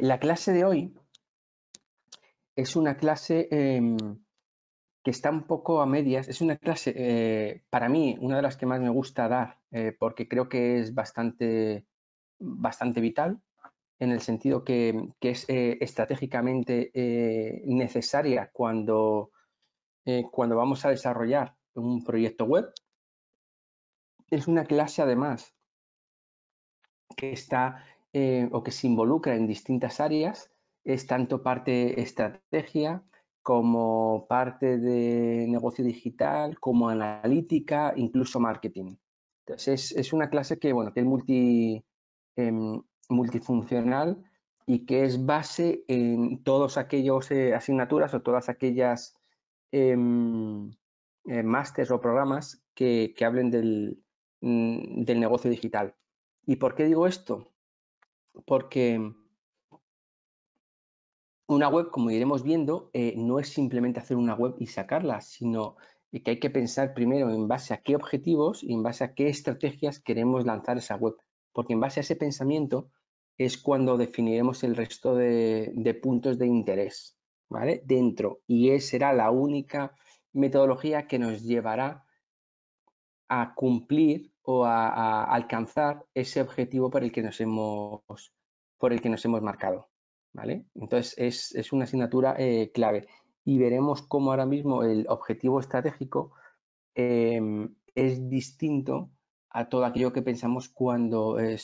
La clase de hoy es una clase em, que está un poco a medias. Es una clase, eh, para mí, una de las que más me gusta dar, eh, porque creo que es bastante, bastante vital, en el sentido que, es eh, estratégicamente necesaria cuando, cuando vamos a desarrollar un proyecto web. Es una clase, además, que está eh, o que se involucra en distintas áreas, es tanto parte estrategia como parte de negocio digital, como analítica, incluso marketing. Entonces es, una clase que, bueno, que es multi, em, multifuncional y que es base en todas aquellas eh, asignaturas o todas aquellas em, eh, másteres o programas que, que hablen del, mm, del negocio digital. ¿Y por qué digo esto? porque una web, como iremos viendo, eh, no es simplemente hacer una web y sacarla, sino que hay que pensar primero en base a qué objetivos y en base a qué estrategias queremos lanzar esa web. Porque en base a ese pensamiento es cuando definiremos el resto de, de puntos de interés, ¿vale? Dentro. Y esa será la única metodología que nos llevará a cumplir o a, alcanzar ese objetivo por el que nos hemos, el que nos hemos marcado. ¿vale? Entonces, es, una asignatura eh, clave y veremos cómo ahora mismo el objetivo estratégico em, es distinto a todo aquello que pensamos cuando eh,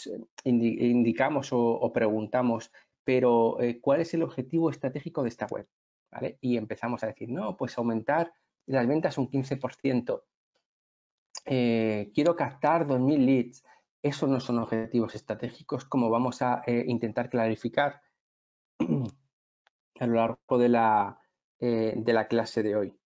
indicamos o, preguntamos, pero eh, ¿cuál es el objetivo estratégico de esta web? Y empezamos a decir, no, pues aumentar las ventas un 15%. Eh, quiero captar 2.000 leads. Esos no son objetivos estratégicos, como vamos a eh, intentar clarificar a lo largo de la, eh, de la clase de hoy,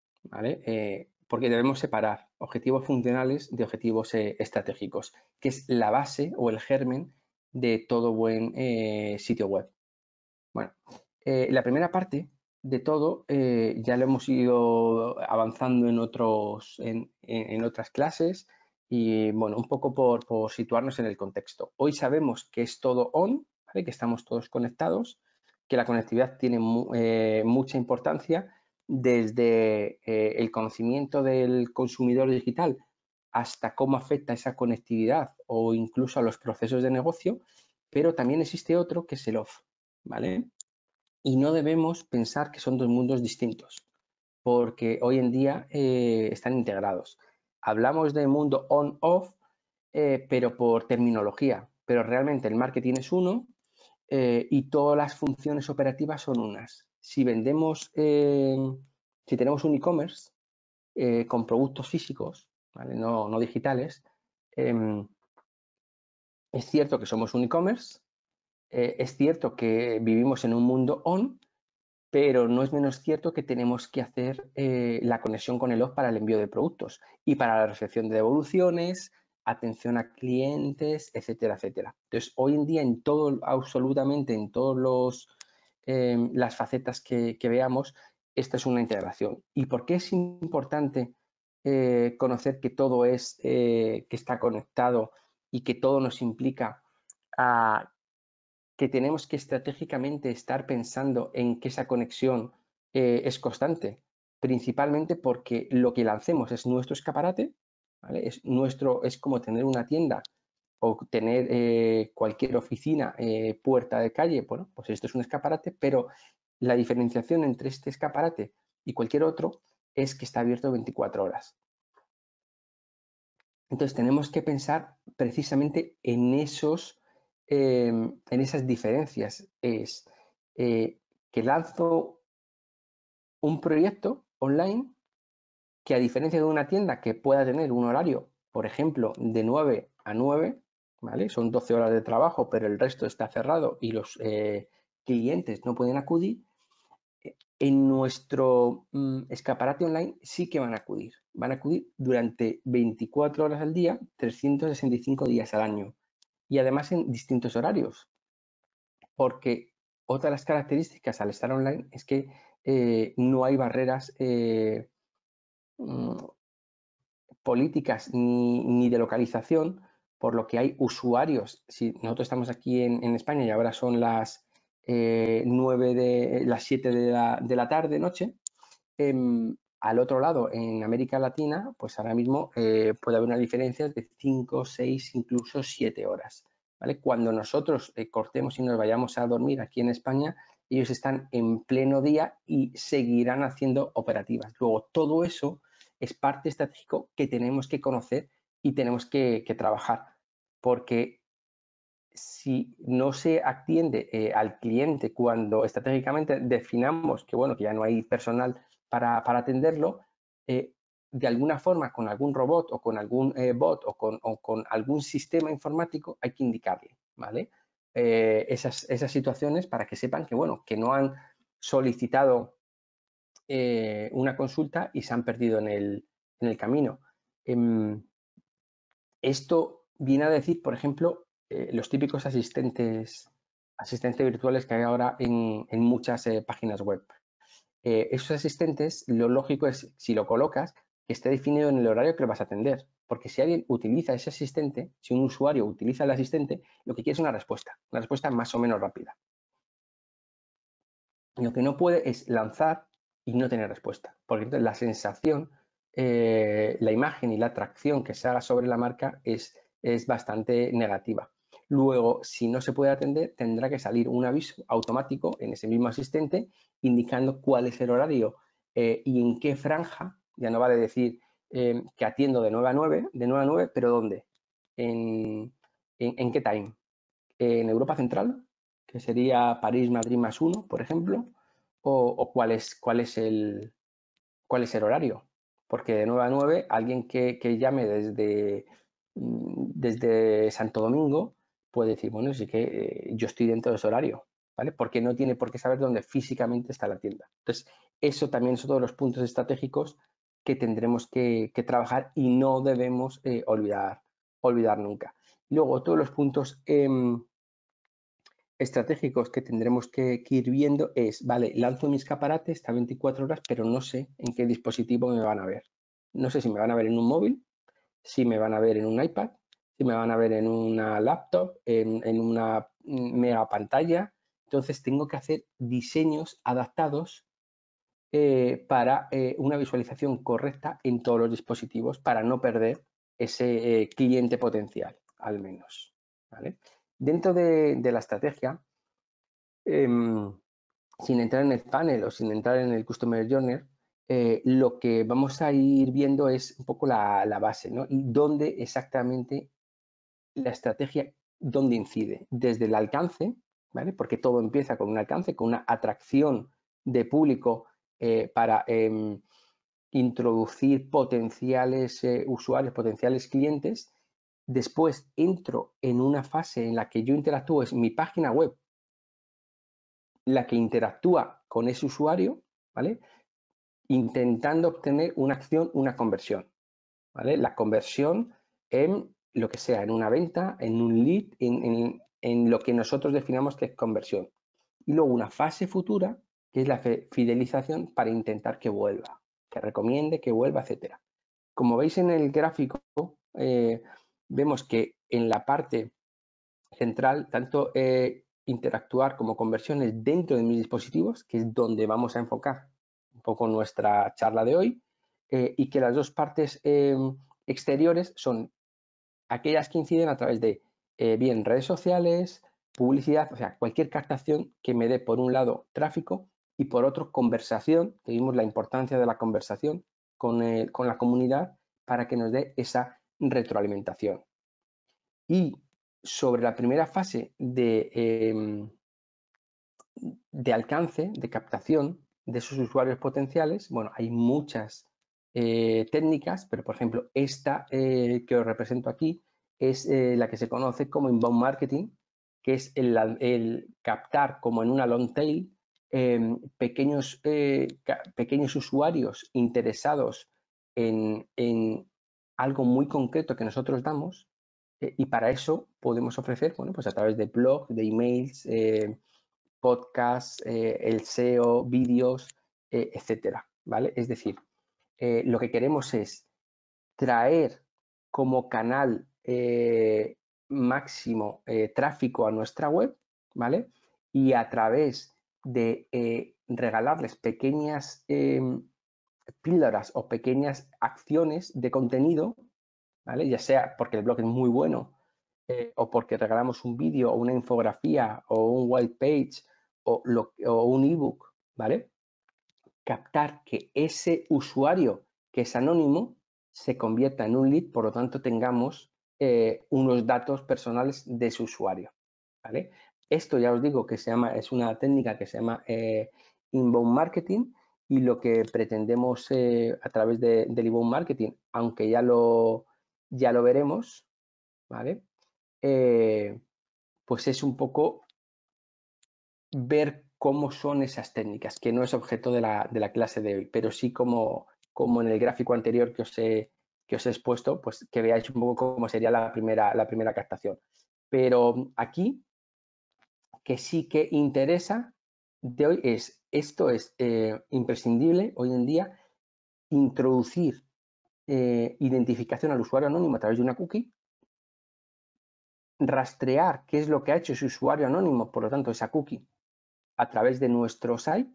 porque debemos separar objetivos funcionales de objetivos estratégicos, que es la base o el germen de todo buen sitio web. Bueno, la primera parte de todo eh, ya lo hemos ido avanzando en, otros, en, otras clases y, bueno, un poco por, situarnos en el contexto. Hoy sabemos que es todo on, que estamos todos conectados, que la conectividad tiene eh, mucha importancia desde eh, el conocimiento del consumidor digital hasta cómo afecta esa conectividad o incluso a los procesos de negocio, pero también existe otro que es el off, ¿vale? y no debemos pensar que son dos mundos distintos, porque hoy en día eh, están integrados. Hablamos de mundo on-off, eh, pero por terminología, pero realmente el marketing es uno eh, y todas las funciones operativas son unas. Si vendemos, si tenemos un e-commerce con productos físicos, no, no, digitales, em, es cierto que somos un e-commerce, eh, es cierto que vivimos en un mundo on, pero no es menos cierto que tenemos que hacer eh, la conexión con el off para el envío de productos y para la recepción de devoluciones, atención a clientes, etcétera, etcétera. Entonces, hoy en día, en todo, absolutamente en todas em, las facetas que, veamos, esta es una integración. ¿Y por qué es importante eh, conocer que todo es, que está conectado y que todo nos implica a que tenemos que estratégicamente estar pensando en que esa conexión eh, es constante, principalmente porque lo que lancemos es nuestro escaparate, es, nuestro, es como tener una tienda o tener eh, cualquier oficina, eh, puerta de calle, bueno, pues esto es un escaparate, pero la diferenciación entre este escaparate y cualquier otro es que está abierto 24 horas. Entonces tenemos que pensar precisamente en esos Em, en esas diferencias es eh, que lanzo un proyecto online que a diferencia de una tienda que pueda tener un horario, por ejemplo, de 9 a 9, ¿vale? Son 12 horas de trabajo, pero el resto está cerrado y los eh, clientes no pueden acudir, eh, en nuestro mm, escaparate online sí que van a acudir. Van a acudir durante 24 horas al día, 365 días al año y además en distintos horarios. Porque otra de las características al estar online es que eh, no hay barreras eh, mm, políticas ni, de localización, por lo que hay usuarios. Si nosotros estamos aquí en, España y ahora son las eh, de las 7 de la, de la tarde, noche, em, al otro lado, en América Latina, pues ahora mismo eh, puede haber una diferencia de 5, 6, incluso 7 horas. ¿vale? Cuando nosotros eh, cortemos y nos vayamos a dormir aquí en España, ellos están en pleno día y seguirán haciendo operativas. Luego, todo eso es parte estratégico que tenemos que conocer y tenemos que, trabajar, porque si no se atiende eh, al cliente cuando estratégicamente definamos que, bueno, que ya no hay personal para, atenderlo, eh, de alguna forma con algún robot o con algún eh, bot o con, algún sistema informático hay que indicarle, ¿vale? Eh, esas, situaciones para que sepan que, bueno, que no han solicitado una consulta y se han perdido en el, camino. Em, esto viene a decir, por ejemplo, los típicos asistentes, asistentes virtuales que hay ahora en muchas páginas web. Eh, esos asistentes, lo lógico es, si lo colocas, que esté definido en el horario que lo vas a atender. Porque si alguien utiliza ese asistente, si un usuario utiliza el asistente, lo que quiere es una respuesta, una respuesta más o menos rápida. Lo que no puede es lanzar y no tener respuesta, porque la sensación, eh, la imagen y la atracción que se haga sobre la marca es, es bastante negativa. Luego, si no se puede atender, tendrá que salir un aviso automático en ese mismo asistente indicando cuál es el horario eh, y en qué franja, ya no vale decir eh, que atiendo de 9 a 9, de 9 a pero ¿dónde? ¿En, qué time? ¿En Europa Central? Que sería París, Madrid más 1, por ejemplo, o, cuál, es, cuál, es el, cuál es el horario. Porque de 9 a 9, alguien que, llame desde, mm, desde Santo Domingo puede decir, bueno, sí que eh, yo estoy dentro de su horario, ¿vale? Porque no tiene por qué saber dónde físicamente está la tienda. Entonces, eso también son todos los puntos estratégicos que tendremos que, trabajar y no debemos eh, olvidar, olvidar nunca. Luego, todos los puntos em, estratégicos que tendremos que, ir viendo es, vale, lanzo mis caparates, está 24 horas, pero no sé en qué dispositivo me van a ver. No sé si me van a ver en un móvil, si me van a ver en un iPad, me van a ver en una laptop, en, una mega pantalla. Entonces tengo que hacer diseños adaptados eh, para eh, una visualización correcta en todos los dispositivos para no perder ese eh, cliente potencial, al menos. Dentro de, la estrategia, em, sin entrar en el panel o sin entrar en el Customer Journey, lo que vamos a ir viendo es un poco la, la base, ¿no? Y dónde exactamente la estrategia dónde incide, desde el alcance, ¿vale? Porque todo empieza con un alcance, con una atracción de público eh, para em, introducir potenciales eh, usuarios, potenciales clientes. Después entro en una fase en la que yo interactúo, es mi página web la que interactúa con ese usuario, ¿vale? Intentando obtener una acción, una conversión, ¿vale? La conversión en lo que sea, en una venta, en un lead, en, lo que nosotros definamos que es conversión. Y luego una fase futura, que es la fidelización para intentar que vuelva, que recomiende, que vuelva, etcétera. Como veis en el gráfico, eh, vemos que en la parte central, tanto eh, interactuar como conversiones dentro de mis dispositivos, que es donde vamos a enfocar un poco nuestra charla de hoy, eh, y que las dos partes exteriores son aquellas que inciden a través de, eh, bien, redes sociales, publicidad, o sea, cualquier captación que me dé, por un lado, tráfico y por otro, conversación, que vimos la importancia de la conversación con, la comunidad para que nos dé esa retroalimentación. Y sobre la primera fase de, em, de alcance, de captación de esos usuarios potenciales, bueno, hay muchas eh, técnicas, pero por ejemplo, esta eh, que os represento aquí es eh, la que se conoce como inbound marketing, que es el, captar como en una long tail em, pequeños, pequeños usuarios interesados en, algo muy concreto que nosotros damos y para eso podemos ofrecer, bueno, pues a través de blog, de emails, podcasts, el SEO, vídeos, etcétera, ¿vale? Es decir, eh, lo que queremos es traer como canal eh, máximo eh, tráfico a nuestra web, ¿vale? Y a través de regalarles pequeñas em, píldoras o pequeñas acciones de contenido, ¿vale? Ya sea porque el blog es muy bueno o porque regalamos un vídeo o una infografía o un white page o, lo, o un ebook, ¿vale? captar que ese usuario que es anónimo se convierta en un lead, por lo tanto tengamos eh, unos datos personales de su usuario. ¿vale? Esto ya os digo que se llama, es una técnica que se llama eh, inbound marketing y lo que pretendemos eh, a través del inbound marketing, aunque ya lo, ya lo veremos, ¿vale? pues es un poco ver cómo son esas técnicas, que no es objeto de la, clase de hoy, pero sí como, en el gráfico anterior que os, he, que os he expuesto, pues que veáis un poco cómo sería la primera, la primera captación. Pero aquí, que sí que interesa de hoy es, esto es eh, imprescindible hoy en día, introducir eh, identificación al usuario anónimo a través de una cookie, rastrear qué es lo que ha hecho ese usuario anónimo, por lo tanto, esa cookie, a través de nuestro site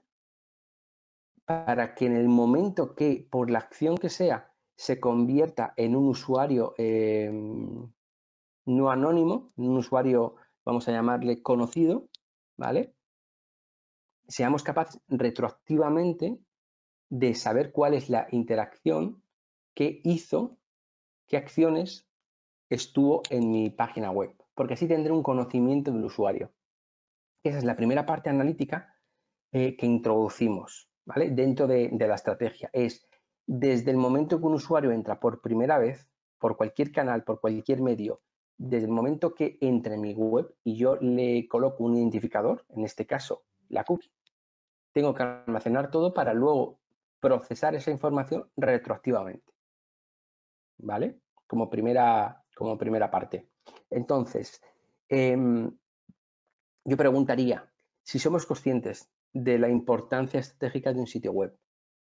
para que en el momento que, por la acción que sea, se convierta en un usuario em, no anónimo, un usuario, vamos a llamarle conocido, ¿vale? Seamos capaces retroactivamente de saber cuál es la interacción que hizo, qué acciones estuvo en mi página web, porque así tendré un conocimiento del usuario. Esa es la primera parte analítica eh, que introducimos ¿vale? dentro de, la estrategia. Es desde el momento que un usuario entra por primera vez, por cualquier canal, por cualquier medio, desde el momento que entre en mi web y yo le coloco un identificador, en este caso la cookie, tengo que almacenar todo para luego procesar esa información retroactivamente. ¿Vale? Como primera, como primera parte. Entonces, em, yo preguntaría si somos conscientes de la importancia estratégica de un sitio web,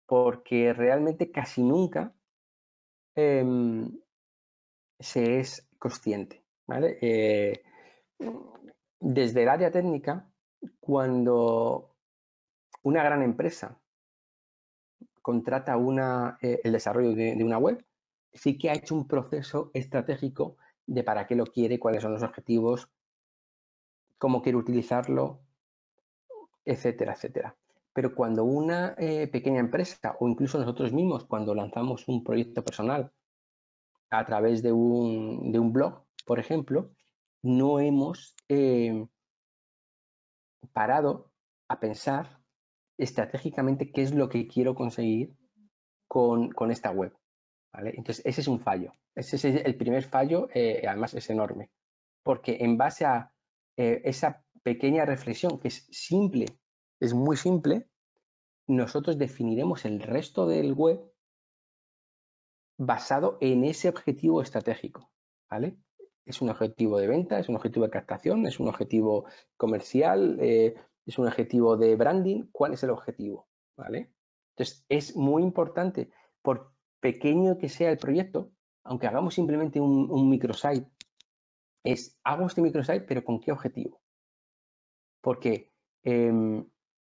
porque realmente casi nunca em, se es consciente. Eh, desde el área técnica, cuando una gran empresa contrata eh, el desarrollo de, de, una web, sí que ha hecho un proceso estratégico de para qué lo quiere, cuáles son los objetivos, cómo quiero utilizarlo, etcétera, etcétera. Pero cuando una eh, pequeña empresa o incluso nosotros mismos, cuando lanzamos un proyecto personal a través de un, blog, por ejemplo, no hemos eh, parado a pensar estratégicamente qué es lo que quiero conseguir con, esta web. Entonces, ese es un fallo. Ese es el primer fallo, eh, además es enorme. Porque en base a eh, esa pequeña reflexión, que es simple, es muy simple, nosotros definiremos el resto del web basado en ese objetivo estratégico, ¿vale? Es un objetivo de venta, es un objetivo de captación, es un objetivo comercial, eh, es un objetivo de branding, ¿cuál es el objetivo? ¿Vale? Entonces, es muy importante, por pequeño que sea el proyecto, aunque hagamos simplemente un microsite es, hago este microsite, pero ¿con qué objetivo? Porque, em,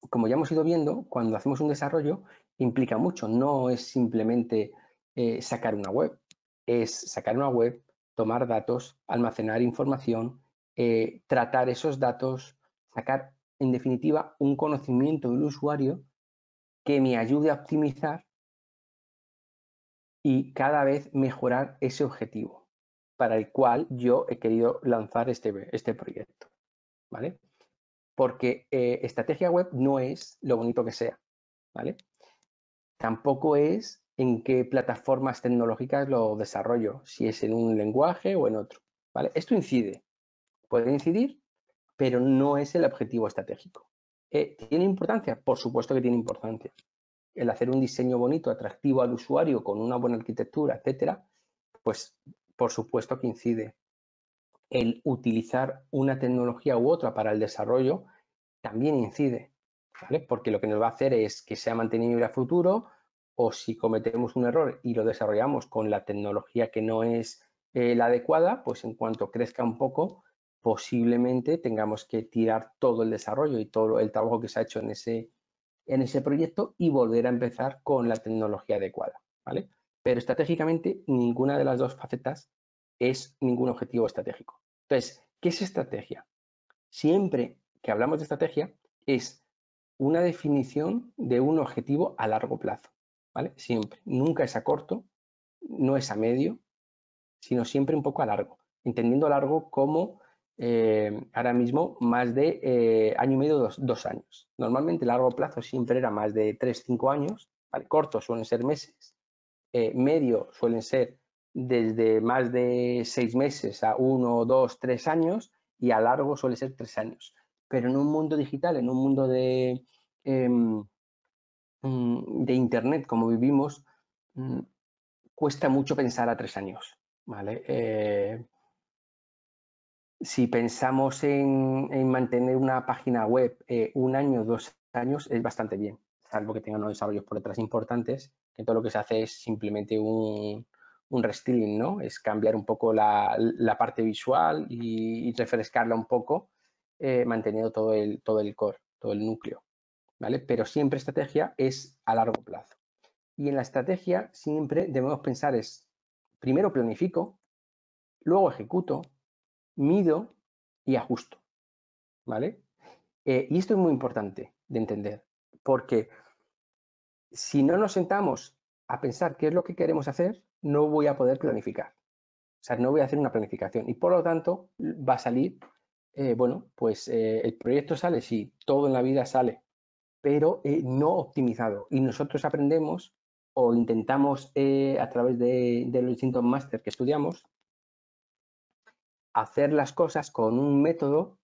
como ya hemos ido viendo, cuando hacemos un desarrollo, implica mucho. No es simplemente eh, sacar una web, es sacar una web, tomar datos, almacenar información, eh, tratar esos datos, sacar, en definitiva, un conocimiento del usuario que me ayude a optimizar y cada vez mejorar ese objetivo para el cual yo he querido lanzar este, este proyecto. ¿Vale? Porque eh, estrategia web no es lo bonito que sea, ¿vale? Tampoco es en qué plataformas tecnológicas lo desarrollo, si es en un lenguaje o en otro, ¿vale? Esto incide, puede incidir, pero no es el objetivo estratégico. Eh, ¿Tiene importancia? Por supuesto que tiene importancia. El hacer un diseño bonito, atractivo al usuario, con una buena arquitectura, etcétera, pues por supuesto que incide. El utilizar una tecnología u otra para el desarrollo también incide, ¿vale? Porque lo que nos va a hacer es que sea mantenible a futuro o si cometemos un error y lo desarrollamos con la tecnología que no es eh, la adecuada, pues en cuanto crezca un poco, posiblemente tengamos que tirar todo el desarrollo y todo el trabajo que se ha hecho en ese, en ese proyecto y volver a empezar con la tecnología adecuada, ¿vale? Pero estratégicamente ninguna de las dos facetas es ningún objetivo estratégico. Entonces, ¿qué es estrategia? Siempre que hablamos de estrategia es una definición de un objetivo a largo plazo, ¿vale? Siempre. Nunca es a corto, no es a medio, sino siempre un poco a largo. Entendiendo a largo como eh, ahora mismo más de eh, año y medio, dos, años. Normalmente largo plazo siempre era más de tres, cinco años, ¿vale? cortos suelen ser meses, eh, medio suelen ser desde más de seis meses a uno, dos, tres años y a largo suele ser tres años. Pero en un mundo digital, en un mundo de, em, mm, de Internet como vivimos, mm, cuesta mucho pensar a tres años. ¿vale? Eh, si pensamos en, mantener una página web eh, un año, dos años, es bastante bien, salvo que tengan unos desarrollos por detrás importantes que todo lo que se hace es simplemente un, un restyling, ¿no? Es cambiar un poco la, parte visual y, refrescarla un poco, eh, manteniendo todo el, todo el core, todo el núcleo, ¿vale? Pero siempre estrategia es a largo plazo. Y en la estrategia siempre debemos pensar es, primero planifico, luego ejecuto, mido y ajusto, ¿vale? Eh, y esto es muy importante de entender, porque si no nos sentamos a pensar qué es lo que queremos hacer, no voy a poder planificar. O sea, no voy a hacer una planificación y por lo tanto va a salir, eh, bueno, pues eh, el proyecto sale, sí, todo en la vida sale, pero eh, no optimizado. Y nosotros aprendemos o intentamos a través de, los distintos máster que estudiamos, hacer las cosas con un método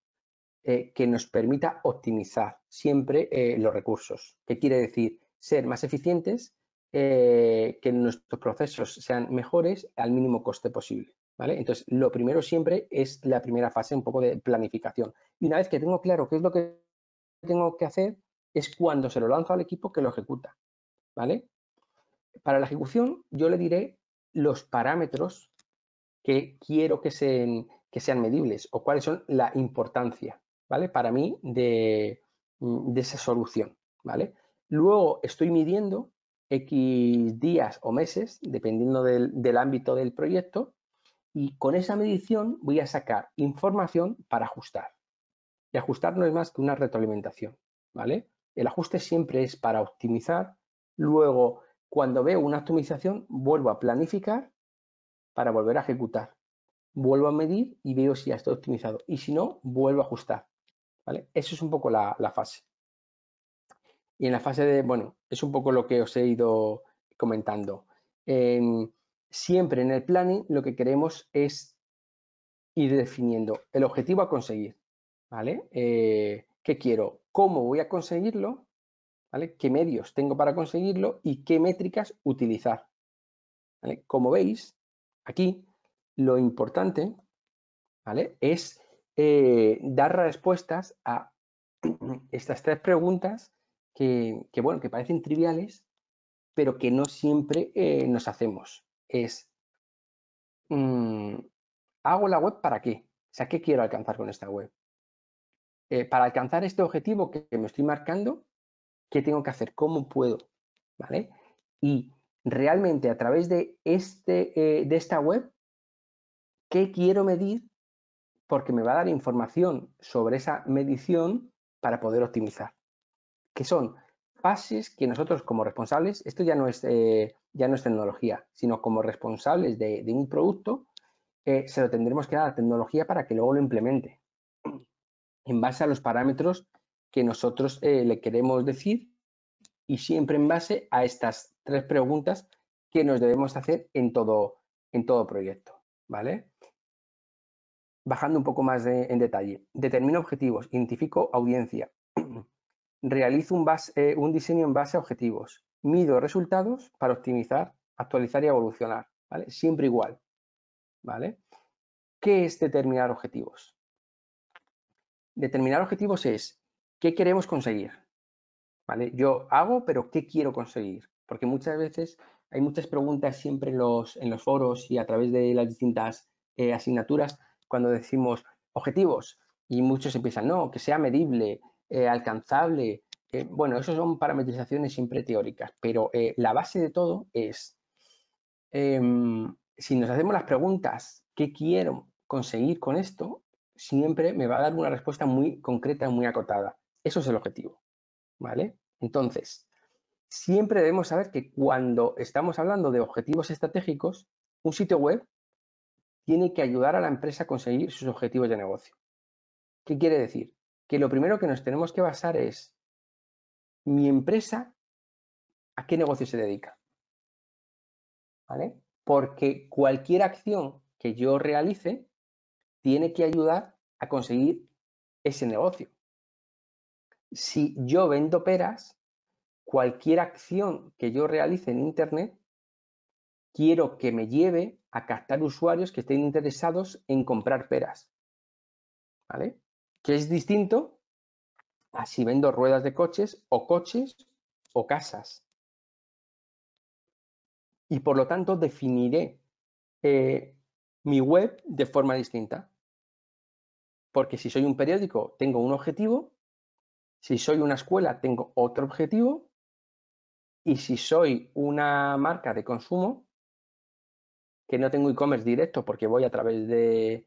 que nos permita optimizar siempre los recursos. ¿Qué quiere decir? ser más eficientes, eh, que nuestros procesos sean mejores al mínimo coste posible. ¿Vale? Entonces, lo primero siempre es la primera fase, un poco de planificación. Y una vez que tengo claro qué es lo que tengo que hacer, es cuando se lo lanzo al equipo que lo ejecuta. ¿Vale? Para la ejecución, yo le diré los parámetros que quiero que sean, sean medibles o cuáles son la importancia, ¿vale? Para mí de, de esa solución, ¿vale? Luego estoy midiendo X días o meses, dependiendo del, ámbito del proyecto, y con esa medición voy a sacar información para ajustar. Y ajustar no es más que una retroalimentación, ¿vale? El ajuste siempre es para optimizar, luego cuando veo una optimización vuelvo a planificar para volver a ejecutar. Vuelvo a medir y veo si ya está optimizado y si no, vuelvo a ajustar. ¿vale? Eso es un poco la fase. Y en la fase de, bueno, es un poco lo que os he ido comentando. siempre en el planning lo que queremos es ir definiendo el objetivo a conseguir, ¿vale? Eh, ¿Qué quiero? ¿Cómo voy a conseguirlo? ¿Vale? ¿Qué medios tengo para conseguirlo? ¿Y qué métricas utilizar? Como veis, aquí lo importante es eh, dar respuestas a estas tres preguntas que, bueno, que parecen triviales, pero que no siempre eh, nos hacemos. Es, mm, ¿hago la web para qué? O sea, ¿qué quiero alcanzar con esta web? Eh, para alcanzar este objetivo que, me estoy marcando, ¿qué tengo que hacer? ¿Cómo puedo? ¿Vale? Y realmente a través de, este, eh, de esta web, ¿qué quiero medir? Porque me va a dar información sobre esa medición para poder optimizar que son pases que nosotros como responsables, esto ya no es, eh, ya no es tecnología, sino como responsables de, un producto, eh, se lo tendremos que dar a la tecnología para que luego lo implemente en base a los parámetros que nosotros eh, le queremos decir y siempre en base a estas tres preguntas que nos debemos hacer en todo, en todo proyecto, ¿vale? Bajando un poco más en detalle, determino objetivos, identifico audiencia, realizo eh, un, diseño en base a objetivos, mido resultados para optimizar, actualizar y evolucionar, ¿vale? Siempre igual, ¿vale? ¿Qué es determinar objetivos? Determinar objetivos es qué queremos conseguir, ¿vale? Yo hago, pero ¿qué quiero conseguir? Porque muchas veces hay muchas preguntas siempre en los, en los foros y a través de las distintas eh, asignaturas cuando decimos objetivos y muchos empiezan, no, que sea medible, eh, alcanzable. Eh, bueno, eso son parametrizaciones siempre teóricas, pero eh, la base de todo es, em, si nos hacemos las preguntas, ¿qué quiero conseguir con esto? Siempre me va a dar una respuesta muy concreta, muy acotada. Eso es el objetivo, ¿vale? Entonces, siempre debemos saber que cuando estamos hablando de objetivos estratégicos, un sitio web tiene que ayudar a la empresa a conseguir sus objetivos de negocio. ¿Qué quiere decir? que lo primero que nos tenemos que basar es mi empresa, ¿a qué negocio se dedica? ¿Vale? Porque cualquier acción que yo realice tiene que ayudar a conseguir ese negocio. Si yo vendo peras, cualquier acción que yo realice en Internet, quiero que me lleve a captar usuarios que estén interesados en comprar peras. ¿Vale? que es distinto a si vendo ruedas de coches o coches o casas. Y por lo tanto definiré eh, mi web de forma distinta. Porque si soy un periódico, tengo un objetivo. Si soy una escuela, tengo otro objetivo. Y si soy una marca de consumo, que no tengo e-commerce directo porque voy a través de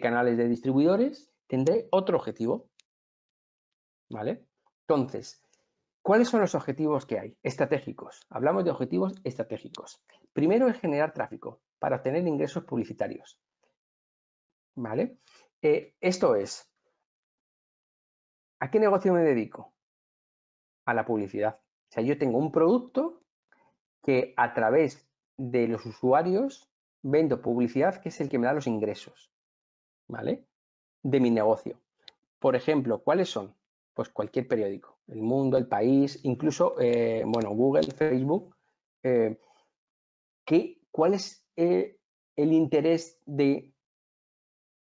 canales de distribuidores, tendré otro objetivo. ¿Vale? Entonces, ¿cuáles son los objetivos que hay? Estratégicos. Hablamos de objetivos estratégicos. Primero es generar tráfico para obtener ingresos publicitarios. ¿Vale? Eh, esto es, ¿a qué negocio me dedico? A la publicidad. O sea, yo tengo un producto que a través de los usuarios vendo publicidad que es el que me da los ingresos. ¿Vale? de mi negocio. Por ejemplo, ¿cuáles son? Pues cualquier periódico, El Mundo, El País, incluso, eh, bueno, Google, Facebook. Eh, ¿qué, ¿Cuál es eh, el interés de,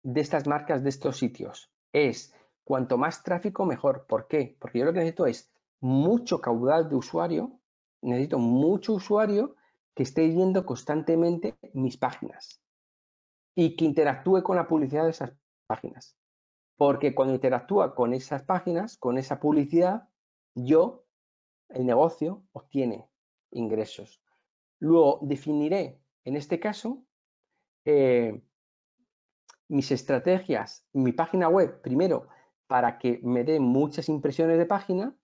de estas marcas, de estos sitios? Es cuanto más tráfico, mejor. ¿Por qué? Porque yo lo que necesito es mucho caudal de usuario, necesito mucho usuario que esté viendo constantemente mis páginas y que interactúe con la publicidad de esas páginas. Porque cuando interactúa con esas páginas, con esa publicidad, yo, el negocio, obtiene ingresos. Luego definiré, en este caso, eh, mis estrategias, mi página web, primero, para que me dé muchas impresiones de página,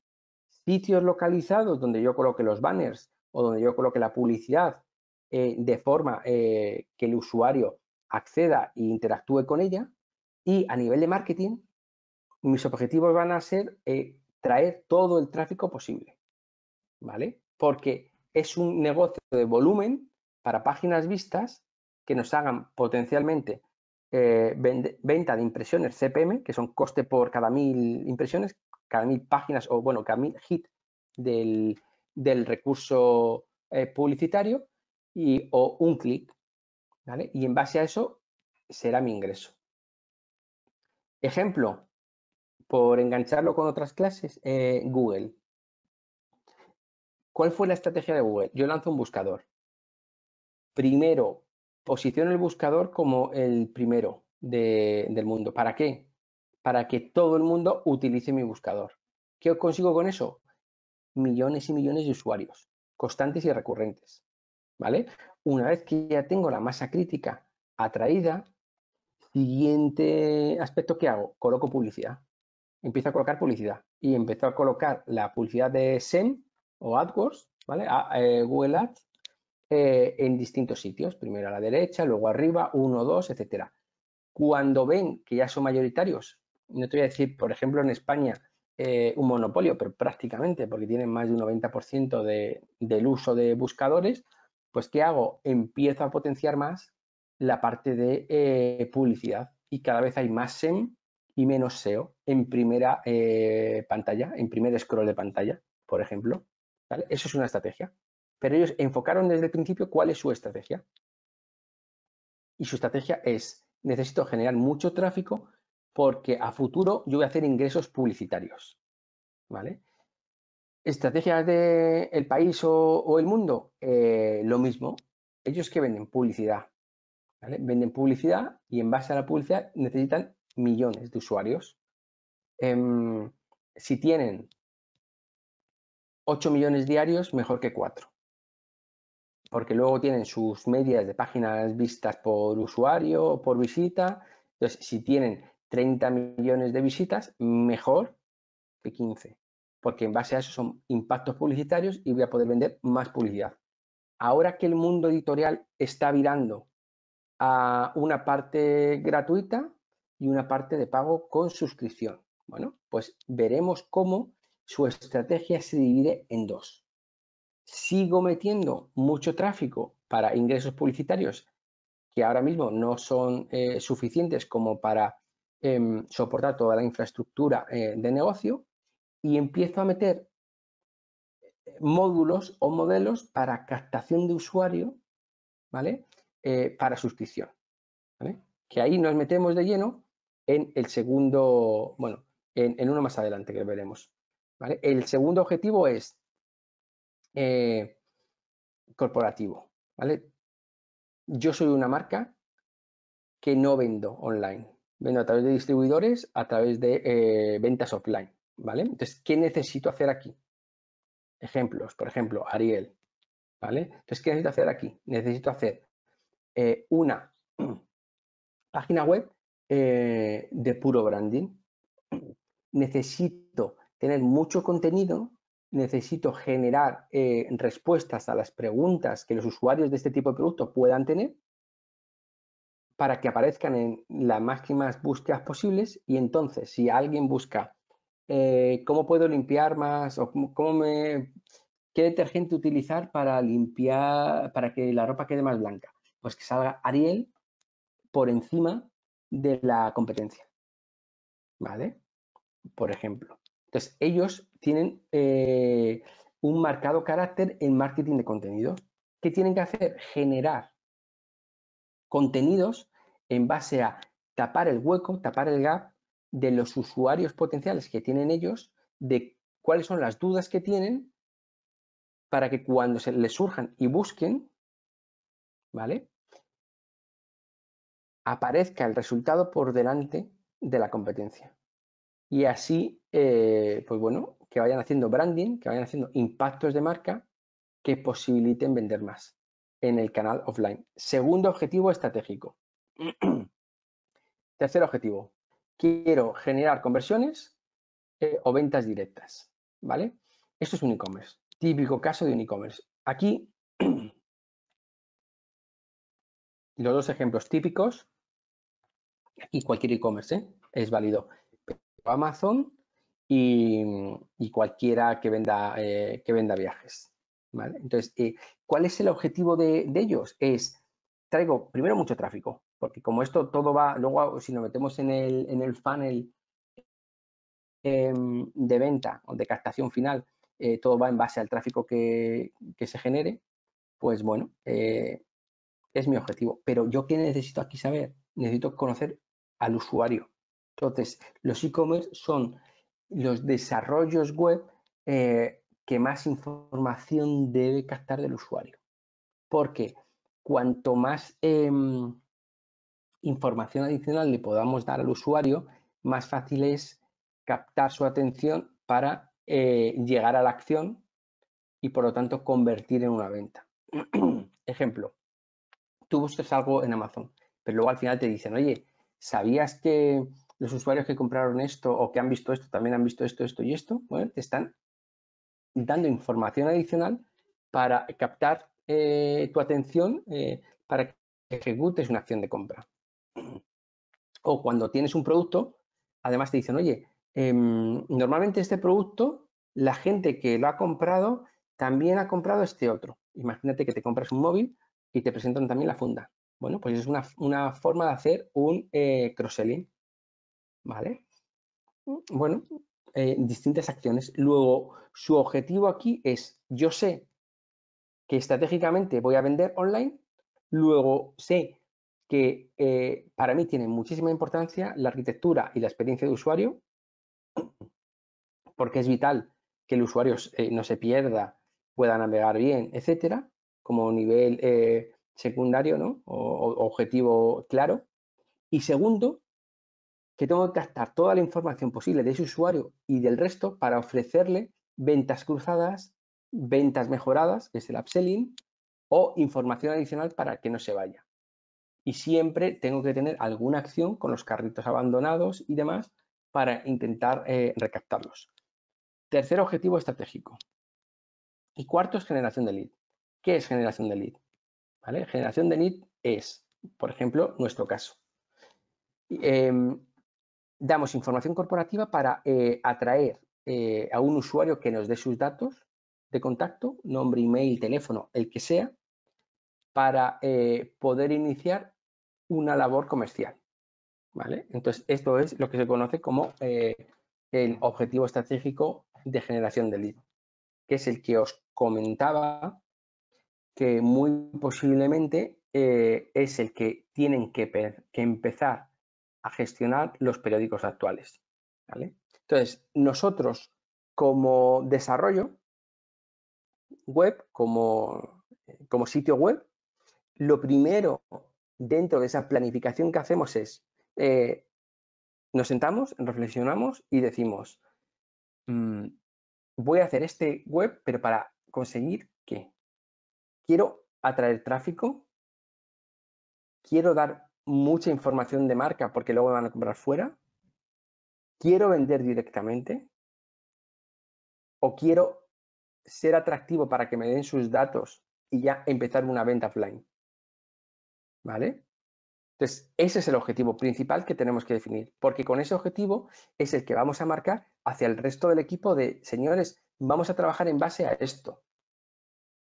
sitios localizados donde yo coloque los banners o donde yo coloque la publicidad eh, de forma eh, que el usuario acceda e interactúe con ella y a nivel de marketing, mis objetivos van a ser eh, traer todo el tráfico posible, ¿vale? Porque es un negocio de volumen para páginas vistas que nos hagan potencialmente eh, venta de impresiones CPM, que son coste por cada mil impresiones, cada mil páginas o, bueno, cada mil hit del, recurso eh, publicitario y, o un clic, ¿vale? Y en base a eso será mi ingreso. Ejemplo, por engancharlo con otras clases, eh, Google. ¿Cuál fue la estrategia de Google? Yo lanzo un buscador. Primero, posiciono el buscador como el primero del mundo. ¿Para qué? Para que todo el mundo utilice mi buscador. ¿Qué consigo con eso? Millones y millones de usuarios, constantes y recurrentes. ¿Vale? Una vez que ya tengo la masa crítica atraída, Siguiente aspecto que hago, coloco publicidad. Empiezo a colocar publicidad y empiezo a colocar la publicidad de SEM o AdWords, ¿vale? Eh, Google Ads, eh, en distintos sitios. Primero a la derecha, luego arriba, uno, dos, etcétera. Cuando ven que ya son mayoritarios, no te voy a decir, por ejemplo, en España, eh, un monopolio, pero prácticamente, porque tienen más de un 90% del uso de buscadores, pues ¿qué hago? Empiezo a potenciar más la parte de eh, publicidad y cada vez hay más SEM y menos SEO en primera eh, pantalla, en primer scroll de pantalla, por ejemplo. Eso es una estrategia. Pero ellos enfocaron desde el principio cuál es su estrategia. Y su estrategia es, necesito generar mucho tráfico porque a futuro yo voy a hacer ingresos publicitarios. ¿Vale? ¿Estrategias del el país o, el mundo? Eh, lo mismo. Ellos que venden publicidad, Venden publicidad y en base a la publicidad necesitan millones de usuarios. Em, si tienen 8 millones diarios, mejor que 4. Porque luego tienen sus medias de páginas vistas por usuario o por visita. Entonces, si tienen 30 millones de visitas, mejor que 15. Porque en base a eso son impactos publicitarios y voy a poder vender más publicidad. Ahora que el mundo editorial está virando a una parte gratuita y una parte de pago con suscripción. Bueno, pues veremos cómo su estrategia se divide en dos. Sigo metiendo mucho tráfico para ingresos publicitarios que ahora mismo no son eh, suficientes como para em, soportar toda la infraestructura eh, de negocio y empiezo a meter eh, módulos o modelos para captación de usuario, ¿vale? Eh, para suscripción. Que ahí nos metemos de lleno en el segundo, bueno, en, uno más adelante que veremos. El segundo objetivo es eh, corporativo. ¿vale? Yo soy una marca que no vendo online. Vendo a través de distribuidores, a través de eh, ventas offline. ¿Vale? Entonces, ¿qué necesito hacer aquí? Ejemplos, por ejemplo, Ariel. ¿Vale? Entonces, ¿qué necesito hacer aquí? Necesito hacer eh, una página web eh, de puro branding. Necesito tener mucho contenido, necesito generar eh, respuestas a las preguntas que los usuarios de este tipo de productos puedan tener para que aparezcan en las máximas búsquedas posibles y entonces si alguien busca cómo puedo limpiar más o qué detergente utilizar para limpiar, para que la ropa quede más blanca, pues que salga Ariel por encima de la competencia. ¿Vale? Por ejemplo. Entonces, ellos tienen eh, un marcado carácter en marketing de contenido. ¿Qué tienen que hacer? Generar contenidos en base a tapar el hueco, tapar el gap de los usuarios potenciales que tienen ellos, de cuáles son las dudas que tienen para que cuando se les surjan y busquen, ¿vale? aparezca el resultado por delante de la competencia. Y así, eh, pues bueno, que vayan haciendo branding, que vayan haciendo impactos de marca que posibiliten vender más en el canal offline. Segundo objetivo estratégico. Tercer objetivo. Quiero generar conversiones eh, o ventas directas. ¿Vale? Esto es un e-commerce. Típico caso de un e-commerce. Aquí los dos ejemplos típicos y cualquier e-commerce ¿eh? es válido. Amazon y, cualquiera que venda, eh, que venda viajes. ¿vale? Entonces, eh, ¿cuál es el objetivo de, ellos? Es, traigo primero mucho tráfico, porque como esto todo va, luego si nos metemos en el, en el funnel em, de venta o de captación final, todo va en base al tráfico que, que se genere, pues bueno, es mi objetivo. Pero yo qué necesito aquí saber? necesito conocer usuario. Entonces, los e-commerce son los desarrollos web eh, que más información debe captar del usuario. Porque cuanto más em, información adicional le podamos dar al usuario, más fácil es captar su atención para eh, llegar a la acción y por lo tanto convertir en una venta. Ejemplo, tú buscas algo en Amazon, pero luego al final te dicen, oye, ¿sabías que los usuarios que compraron esto o que han visto esto también han visto esto, esto y esto? Bueno, te están dando información adicional para captar eh, tu atención eh, para que ejecutes una acción de compra. O cuando tienes un producto, además te dicen, oye, em, normalmente este producto, la gente que lo ha comprado también ha comprado este otro. Imagínate que te compras un móvil y te presentan también la funda. Bueno, pues es una, forma de hacer un eh, cross-selling, ¿vale? Mm, bueno, eh, distintas acciones. Luego, su objetivo aquí es, yo sé que estratégicamente voy a vender online, luego sé que eh, para mí tiene muchísima importancia la arquitectura y la experiencia de usuario, porque es vital que el usuario no se pierda, pueda navegar bien, etcétera, como nivel secundario, ¿no? O, objetivo claro. Y segundo, que tengo que captar toda la información posible de ese usuario y del resto para ofrecerle ventas cruzadas, ventas mejoradas, que es el upselling, o información adicional para que no se vaya. Y siempre tengo que tener alguna acción con los carritos abandonados y demás para intentar eh, recaptarlos. Tercer objetivo estratégico. Y cuarto es generación de lead. ¿Qué es generación de lead? Generación de lead es, por ejemplo, nuestro caso. Em, damos información corporativa para eh, atraer eh, a un usuario que nos dé sus datos de contacto, nombre, email, teléfono, el que sea, para eh, poder iniciar una labor comercial. ¿vale? Entonces, esto es lo que se conoce como el objetivo estratégico de generación de lead, que es el que os comentaba que muy posiblemente eh, es el que tienen que, empezar a gestionar los periódicos actuales. ¿vale? Entonces, nosotros como desarrollo web, como, eh, sitio web, lo primero dentro de esa planificación que hacemos es, eh, nos sentamos, reflexionamos y decimos, mm, voy a hacer este web, pero para conseguir que quiero atraer tráfico, quiero dar mucha información de marca porque luego me van a comprar fuera, quiero vender directamente o quiero ser atractivo para que me den sus datos y ya empezar una venta offline. ¿Vale? Entonces, ese es el objetivo principal que tenemos que definir, porque con ese objetivo es el que vamos a marcar hacia el resto del equipo de, señores, vamos a trabajar en base a esto.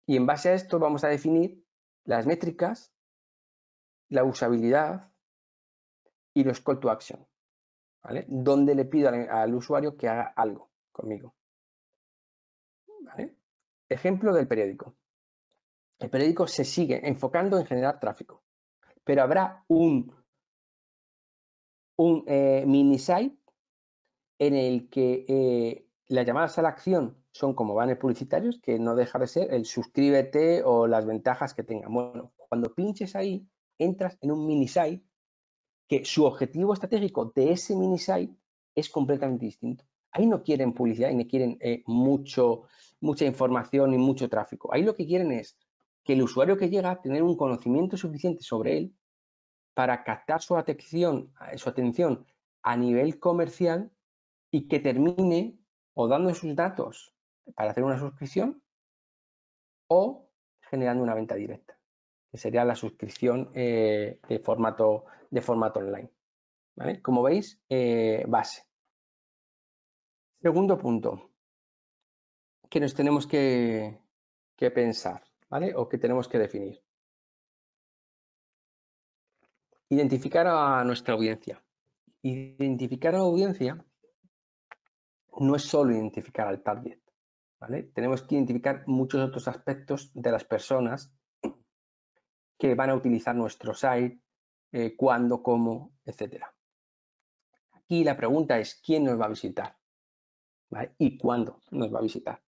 Y en base a esto vamos a definir las métricas, la usabilidad y los call to action, ¿vale? Donde le pido al, usuario que haga algo conmigo. ¿Vale? Ejemplo del periódico. El periódico se sigue enfocando en generar tráfico, pero habrá un, un eh, mini site en el que eh, las llamadas a la acción son como banners publicitarios que no deja de ser el suscríbete o las ventajas que tengan. Bueno, cuando pinches ahí, entras en un mini site que su objetivo estratégico de ese mini site es completamente distinto. Ahí no quieren publicidad y no quieren eh, mucho, mucha información y mucho tráfico. Ahí lo que quieren es que el usuario que llega a tener un conocimiento suficiente sobre él para captar su atención, eh, su atención a nivel comercial y que termine o dando sus datos para hacer una suscripción o generando una venta directa, que sería la suscripción eh, de, formato, de formato online. Como veis, eh, base. Segundo punto que nos tenemos que, que pensar, ¿vale? O que tenemos que definir. Identificar a nuestra audiencia. Identificar a la audiencia no es solo identificar al target, tenemos que identificar muchos otros aspectos de las personas que van a utilizar nuestro site, eh, cuándo, cómo, etcétera. Aquí la pregunta es quién nos va a visitar y cuándo nos va a visitar.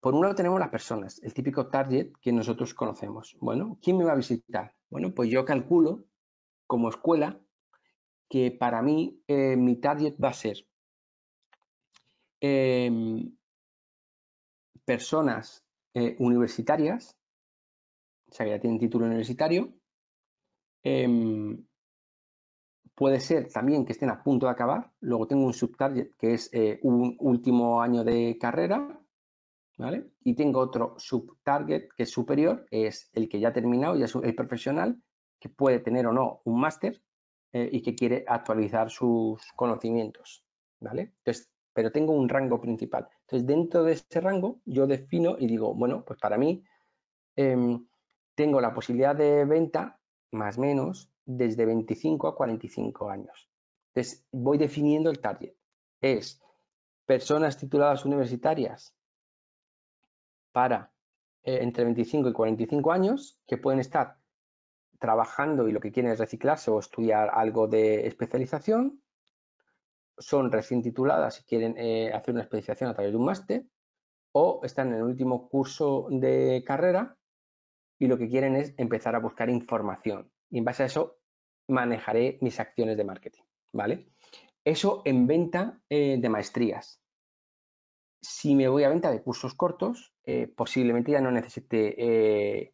Por un lado tenemos las personas, el típico target que nosotros conocemos. Bueno, ¿quién me va a visitar? Bueno, pues yo calculo como escuela que para mí eh, mi target va a ser Em, personas eh, universitarias, o sea, que ya tienen título universitario, em, puede ser también que estén a punto de acabar, luego tengo un subtarget que es eh, un último año de carrera, ¿vale? Y tengo otro subtarget que es superior, es el que ya ha terminado, ya es el profesional, que puede tener o no un máster eh, y que quiere actualizar sus conocimientos, ¿vale? Entonces, pero tengo un rango principal. Entonces, dentro de ese rango, yo defino y digo, bueno, pues para mí em, tengo la posibilidad de venta, más o menos, desde 25 a 45 años. Entonces, voy definiendo el target. Es personas tituladas universitarias para eh, entre 25 y 45 años que pueden estar trabajando y lo que quieren es reciclarse o estudiar algo de especialización son recién tituladas y quieren eh, hacer una especialización a través de un máster o están en el último curso de carrera y lo que quieren es empezar a buscar información. Y en base a eso manejaré mis acciones de marketing, ¿vale? Eso en venta eh, de maestrías. Si me voy a venta de cursos cortos, eh, posiblemente ya no necesite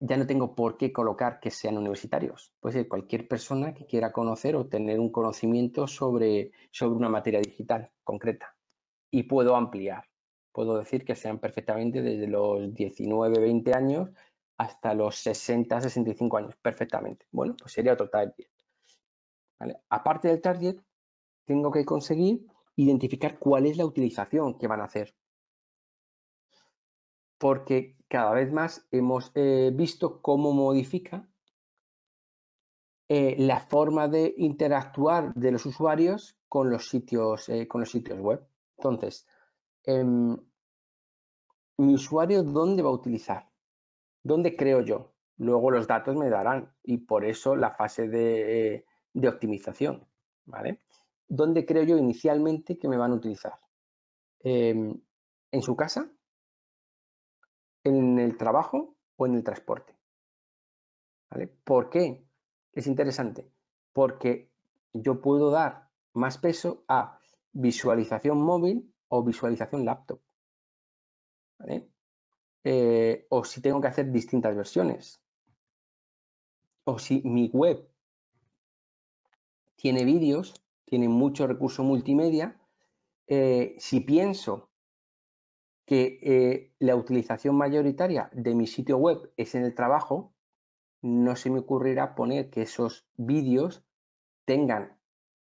ya no tengo por qué colocar que sean universitarios. Puede ser cualquier persona que quiera conocer o tener un conocimiento sobre, sobre una materia digital concreta. Y puedo ampliar. Puedo decir que sean perfectamente desde los 19, 20 años hasta los 60, 65 años, perfectamente. Bueno, pues sería otro target. Aparte del target, tengo que conseguir identificar cuál es la utilización que van a hacer. Porque cada vez más hemos eh, visto cómo modifica eh, la forma de interactuar de los usuarios con los sitios, eh, con los sitios web. Entonces, em, mi usuario, ¿dónde va a utilizar? ¿Dónde creo yo? Luego los datos me darán y por eso la fase de, de optimización. ¿vale? ¿Dónde creo yo inicialmente que me van a utilizar? Em, ¿En su casa? en el trabajo o en el transporte. ¿Vale? ¿Por qué? Es interesante. Porque yo puedo dar más peso a visualización móvil o visualización laptop. Eh, o si tengo que hacer distintas versiones. O si mi web tiene vídeos, tiene mucho recurso multimedia, eh, si pienso que eh, la utilización mayoritaria de mi sitio web es en el trabajo, no se me ocurrirá poner que esos vídeos tengan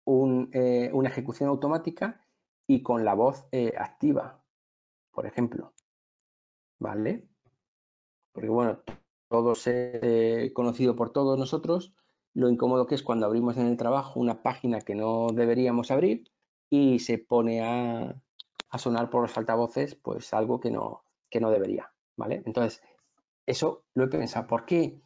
eh, una ejecución automática y con la voz eh, activa, por ejemplo. ¿Vale? Porque bueno, todo es conocido por todos nosotros, lo incómodo que es cuando abrimos en el trabajo una página que no deberíamos abrir y se pone a, a sonar por los altavoces pues algo que no, que no debería, ¿vale? Entonces, eso lo he pensado. ¿Por qué?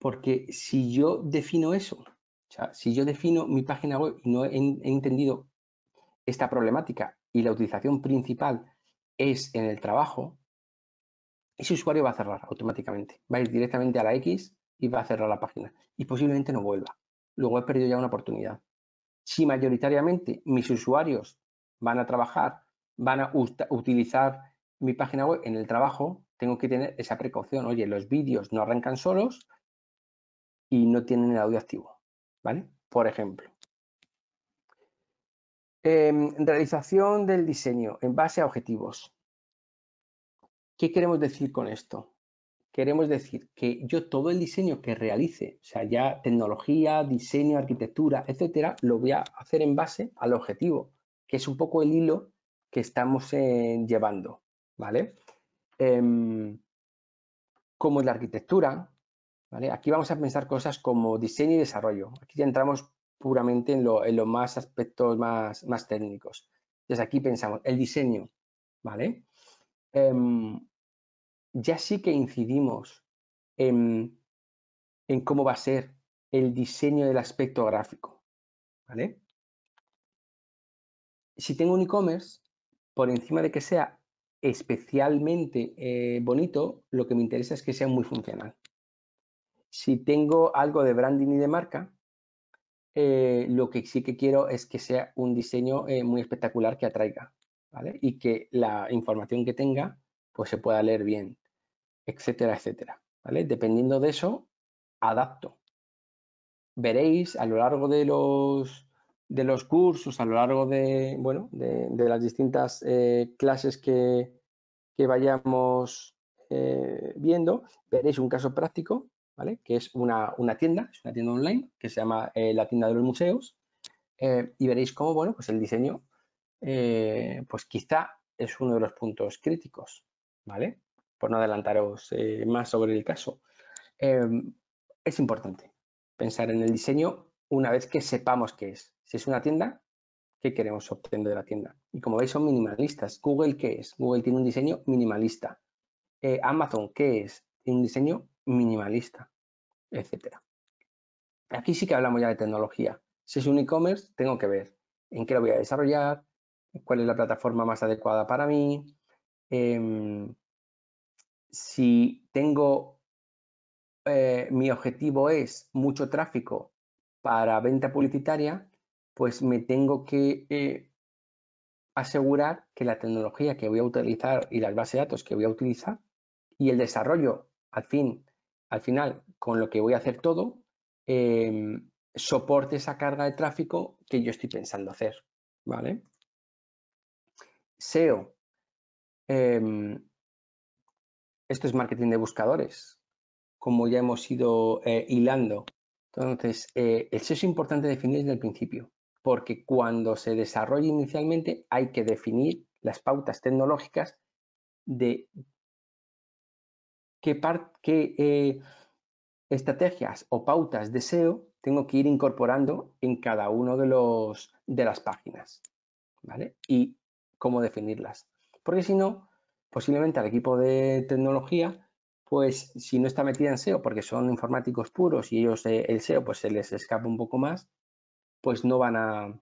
Porque si yo defino eso, o sea, si yo defino mi página web y no he, he entendido esta problemática y la utilización principal es en el trabajo, ese usuario va a cerrar automáticamente, va a ir directamente a la X y va a cerrar la página y posiblemente no vuelva. Luego he perdido ya una oportunidad. Si mayoritariamente mis usuarios van a trabajar van a utilizar mi página web en el trabajo, tengo que tener esa precaución. Oye, los vídeos no arrancan solos y no tienen el audio activo, ¿vale? Por ejemplo. Em, realización del diseño en base a objetivos. ¿Qué queremos decir con esto? Queremos decir que yo todo el diseño que realice, o sea, ya tecnología, diseño, arquitectura, etcétera, lo voy a hacer en base al objetivo, que es un poco el hilo que estamos eh, llevando, ¿vale? Em, como es la arquitectura, ¿vale? Aquí vamos a pensar cosas como diseño y desarrollo. Aquí ya entramos puramente en los más aspectos más, técnicos. Entonces aquí pensamos el diseño, ¿vale? Em, ya sí que incidimos en, en, cómo va a ser el diseño del aspecto gráfico, ¿vale? Si tengo un e-commerce, por encima de que sea especialmente eh, bonito, lo que me interesa es que sea muy funcional. Si tengo algo de branding y de marca, eh, lo que sí que quiero es que sea un diseño eh, muy espectacular que atraiga ¿vale? y que la información que tenga pues se pueda leer bien, etcétera, etcétera. ¿vale? Dependiendo de eso, adapto. Veréis a lo largo de los de los cursos a lo largo de, bueno, de, las distintas eh, clases que, vayamos eh, viendo, veréis un caso práctico, ¿vale? que es una, una tienda, es una tienda online que se llama eh, la tienda de los museos, y veréis cómo bueno, pues el diseño pues quizá es uno de los puntos críticos, ¿vale? por no adelantaros más sobre el caso. es importante pensar en el diseño una vez que sepamos qué es. Si es una tienda, ¿qué queremos obtener de la tienda? Y como veis, son minimalistas. Google, ¿qué es? Google tiene un diseño minimalista. Eh, Amazon, ¿qué es? Tiene un diseño minimalista, etcétera. Aquí sí que hablamos ya de tecnología. Si es un e-commerce, tengo que ver en qué lo voy a desarrollar, cuál es la plataforma más adecuada para mí, em, si tengo, eh, mi objetivo es mucho tráfico para venta publicitaria, pues me tengo que eh, asegurar que la tecnología que voy a utilizar y las bases de datos que voy a utilizar y el desarrollo, al fin, al final, con lo que voy a hacer todo, em, soporte esa carga de tráfico que yo estoy pensando hacer, ¿vale? SEO. Em, esto es marketing de buscadores, como ya hemos ido eh, hilando. Entonces, el eh, eso es importante definir desde el principio, porque cuando se desarrolla inicialmente hay que definir las pautas tecnológicas de qué, eh, estrategias o pautas de SEO tengo que ir incorporando en cada uno de, de las páginas, ¿vale? Y cómo definirlas. Porque si no, posiblemente al equipo de tecnología pues si no está metida en SEO porque son informáticos puros y ellos eh, el SEO pues se les escapa un poco más, pues no van a,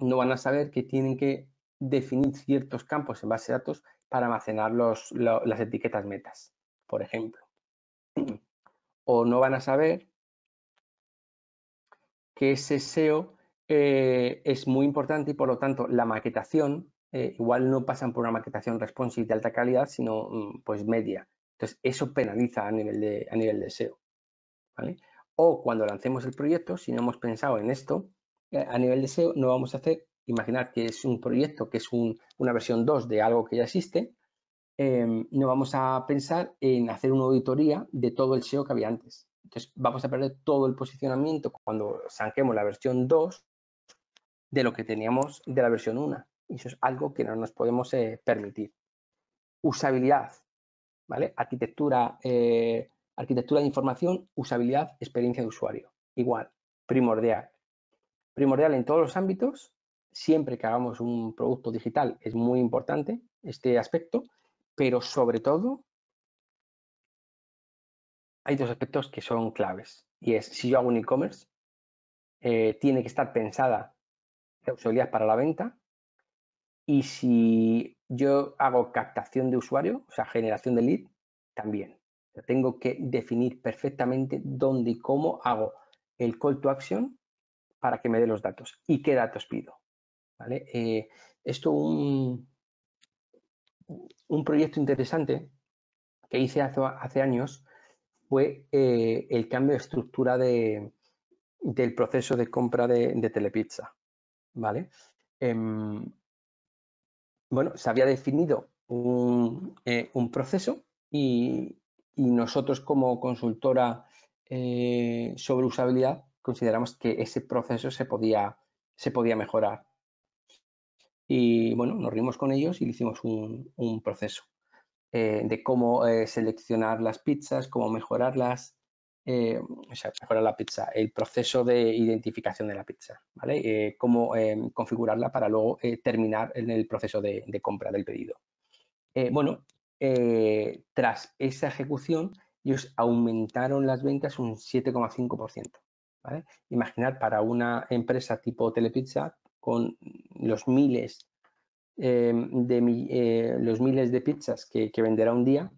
no van a saber que tienen que definir ciertos campos en base de datos para almacenar los, las etiquetas metas, por ejemplo. O no van a saber que ese SEO eh, es muy importante y por lo tanto la maquetación, eh, igual no pasan por una maquetación responsive de alta calidad, sino mm, pues media, entonces, eso penaliza a nivel de, a nivel SEO. O cuando lancemos el proyecto, si no hemos pensado en esto, eh, a nivel de SEO no vamos a hacer, imaginar que es un proyecto que es una versión 2 de algo que ya existe, em, no vamos a pensar en hacer una auditoría de todo el SEO que había antes. Entonces vamos a perder todo el posicionamiento cuando saquemos la versión 2 de lo que teníamos de la versión 1. Y eso es algo que no nos podemos eh, permitir. Usabilidad. ¿vale? Arquitectura, eh, arquitectura de información, usabilidad, experiencia de usuario. Igual, primordial. Primordial en todos los ámbitos, siempre que hagamos un producto digital es muy importante este aspecto, pero sobre todo hay dos aspectos que son claves y es si yo hago un e-commerce, eh, tiene que estar pensada la usabilidad para la venta y si yo hago captación de usuario, o sea, generación de lead, también. tengo que definir perfectamente dónde y cómo hago el call to action para que me dé los datos y qué datos pido. ¿vale? Eh, esto un, proyecto interesante que hice hace, años fue eh, el cambio de estructura de, del proceso de compra de, Telepizza. ¿vale? Em, bueno, se había definido un, eh, proceso y, nosotros como consultora eh, sobre usabilidad consideramos que ese proceso se podía, se podía mejorar. Y bueno, nos rimos con ellos y hicimos un, proceso eh, de cómo seleccionar las pizzas, cómo mejorarlas, eh, o sea, mejorar la pizza, el proceso de identificación de la pizza, ¿vale? Eh, cómo eh, configurarla para luego terminar en el proceso de, compra del pedido. bueno, tras esa ejecución, ellos aumentaron las ventas un 7,5%, ¿vale? Imaginar para una empresa tipo Telepizza con los miles de, los miles de pizzas que venderá un día,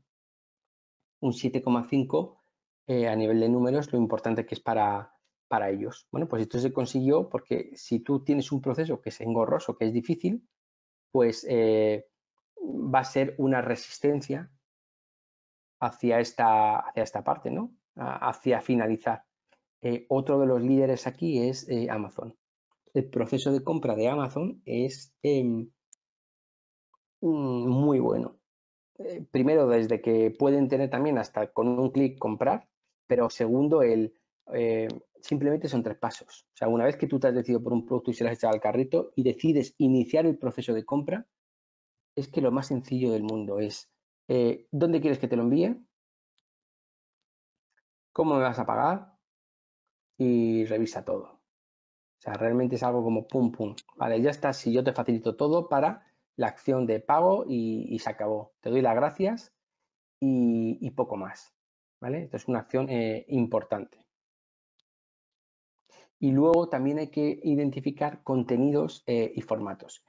un 7,5% eh, a nivel de números lo importante que es para, para ellos. Bueno, pues esto se consiguió porque si tú tienes un proceso que es engorroso, que es difícil, pues eh, va a ser una resistencia hacia esta, esta parte, ¿no? hacia finalizar. Eh, otro de los líderes aquí es Amazon. El proceso de compra de Amazon es em, mm, muy bueno. primero, desde que pueden tener también hasta con un clic comprar, pero segundo, el, eh, simplemente son tres pasos. O sea, una vez que tú te has decidido por un producto y se lo has echado al carrito y decides iniciar el proceso de compra, es que lo más sencillo del mundo es eh, dónde quieres que te lo envíe, cómo me vas a pagar y revisa todo. O sea, realmente es algo como pum, pum. Vale, ya está, si yo te facilito todo para la acción de pago y, se acabó. Te doy las gracias y poco más. Esto es una acción eh, importante. Y luego también hay que identificar contenidos eh, y formatos.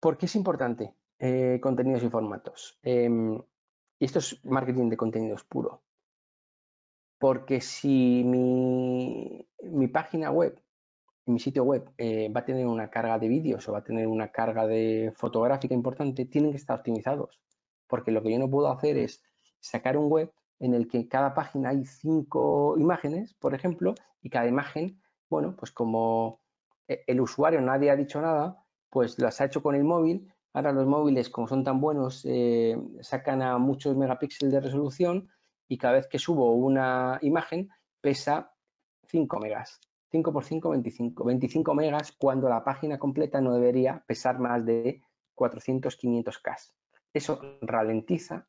¿Por qué es importante eh, contenidos y formatos? Em, y esto es marketing de contenidos puro. Porque si mi, mi página web, mi sitio web, va a tener una carga de vídeos o va a tener una carga de fotográfica importante, tienen que estar optimizados. Porque lo que yo no puedo hacer es sacar un web en el que cada página hay cinco imágenes, por ejemplo, y cada imagen, bueno, pues como e-, el usuario nadie ha dicho nada, pues las ha hecho con el móvil. Ahora los móviles, como son tan buenos, eh, sacan a muchos megapíxeles de resolución y cada vez que subo una imagen pesa 5 megas. 5 por 5, 25. 25 megas cuando la página completa no debería pesar más de 400, 500 K. Eso ralentiza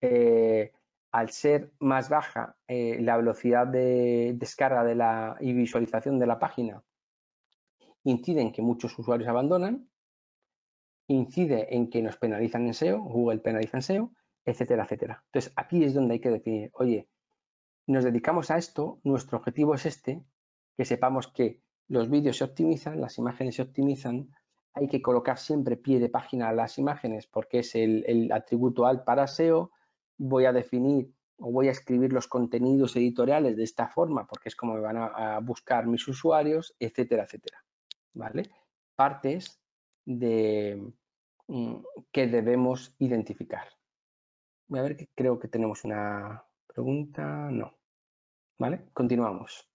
eh, al ser más baja eh, la velocidad de descarga y visualización de la página, en que muchos usuarios abandonan, incide en que nos penalizan en SEO, Google penaliza en SEO, etcétera, etcétera. Entonces, aquí es donde hay que definir, oye, nos dedicamos a esto, nuestro objetivo es este, que sepamos que los vídeos se optimizan, las imágenes se optimizan, hay que colocar siempre pie de página a las imágenes porque es el, atributo alt para SEO, voy a definir o voy a escribir los contenidos editoriales de esta forma porque es como me van a, buscar mis usuarios, etcétera, etcétera. ¿Vale? Partes de, mm, que debemos identificar. Voy a ver que creo que tenemos una pregunta. No. ¿Vale? Continuamos.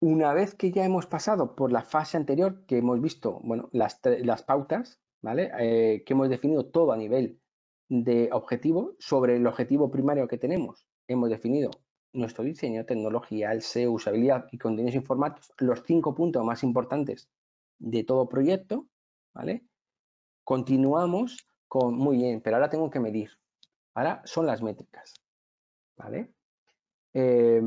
Una vez que ya hemos pasado por la fase anterior, que hemos visto bueno, las, pautas, ¿vale? Eh, que hemos definido todo a nivel de objetivo, sobre el objetivo primario que tenemos, hemos definido nuestro diseño, tecnología, el SEO, usabilidad y contenidos informáticos, los cinco puntos más importantes de todo proyecto, ¿vale? Continuamos con, muy bien, pero ahora tengo que medir. Ahora son las métricas, ¿vale? Eh,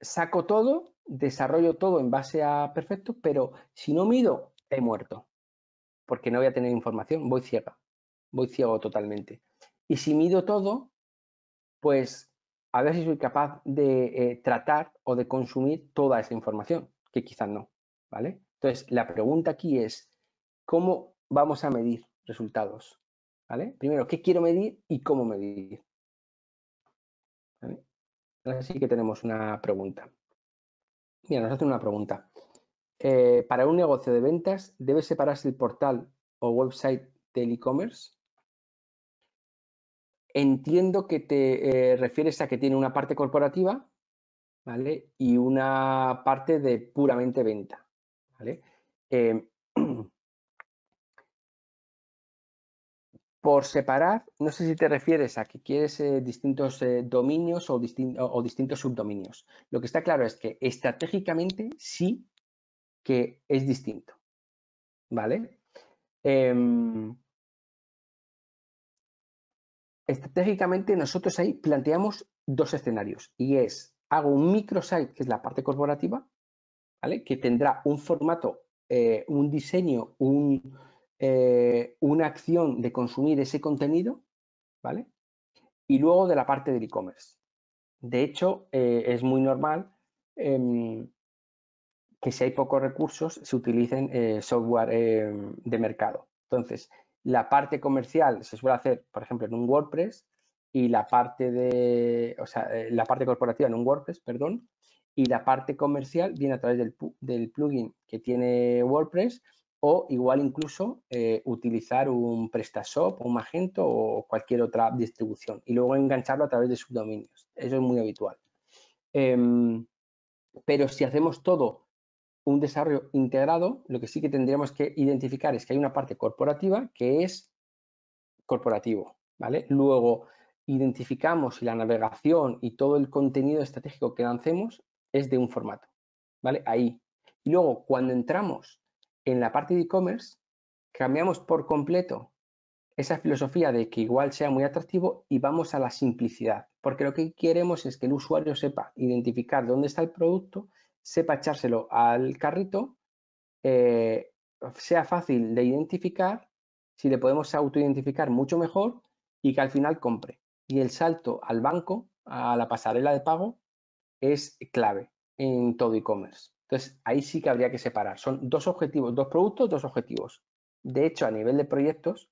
saco todo desarrollo todo en base a perfecto, pero si no mido, he muerto, porque no voy a tener información, voy ciega, voy ciego totalmente. Y si mido todo, pues a ver si soy capaz de eh, tratar o de consumir toda esa información, que quizás no, ¿vale? Entonces, la pregunta aquí es, ¿cómo vamos a medir resultados? ¿Vale? Primero, ¿qué quiero medir y cómo medir? Así que tenemos una pregunta. Mira, nos hacen una pregunta. Eh, ¿Para un negocio de ventas debe separarse el portal o website del e-commerce? Entiendo que te eh, refieres a que tiene una parte corporativa ¿vale? y una parte de puramente venta. ¿vale? Eh, Por separar, no sé si te refieres a que quieres eh, distintos eh, dominios o, distintos subdominios. Lo que está claro es que estratégicamente sí que es distinto. ¿Vale? Em, estratégicamente nosotros ahí planteamos dos escenarios y es, hago un microsite, que es la parte corporativa, ¿vale? que tendrá un formato, eh, un diseño, un eh, una acción de consumir ese contenido, ¿vale? Y luego de la parte del e-commerce. De hecho, eh, es muy normal em, que si hay pocos recursos se utilicen eh, software em, de mercado. Entonces, la parte comercial se suele hacer, por ejemplo, en un WordPress y la parte de, o sea, la parte corporativa en un WordPress, perdón, y la parte comercial viene a través del plugin que tiene WordPress o igual incluso eh, utilizar un PrestaShop, un Magento o cualquier otra distribución y luego engancharlo a través de subdominios. Eso es muy habitual. Em, pero si hacemos todo un desarrollo integrado, lo que sí que tendríamos que identificar es que hay una parte corporativa que es corporativo, ¿vale? Luego identificamos si la navegación y todo el contenido estratégico que lancemos es de un formato, ¿vale? Ahí. Y luego cuando entramos en la parte de e-commerce cambiamos por completo esa filosofía de que igual sea muy atractivo y vamos a la simplicidad, porque lo que queremos es que el usuario sepa identificar dónde está el producto, sepa echárselo al carrito, eh, sea fácil de identificar, si le podemos autoidentificar mucho mejor y que al final compre. Y el salto al banco, a la pasarela de pago, es clave en todo e-commerce. Entonces, ahí sí que habría que separar. Son dos objetivos, dos productos, dos objetivos. De hecho, a nivel de proyectos,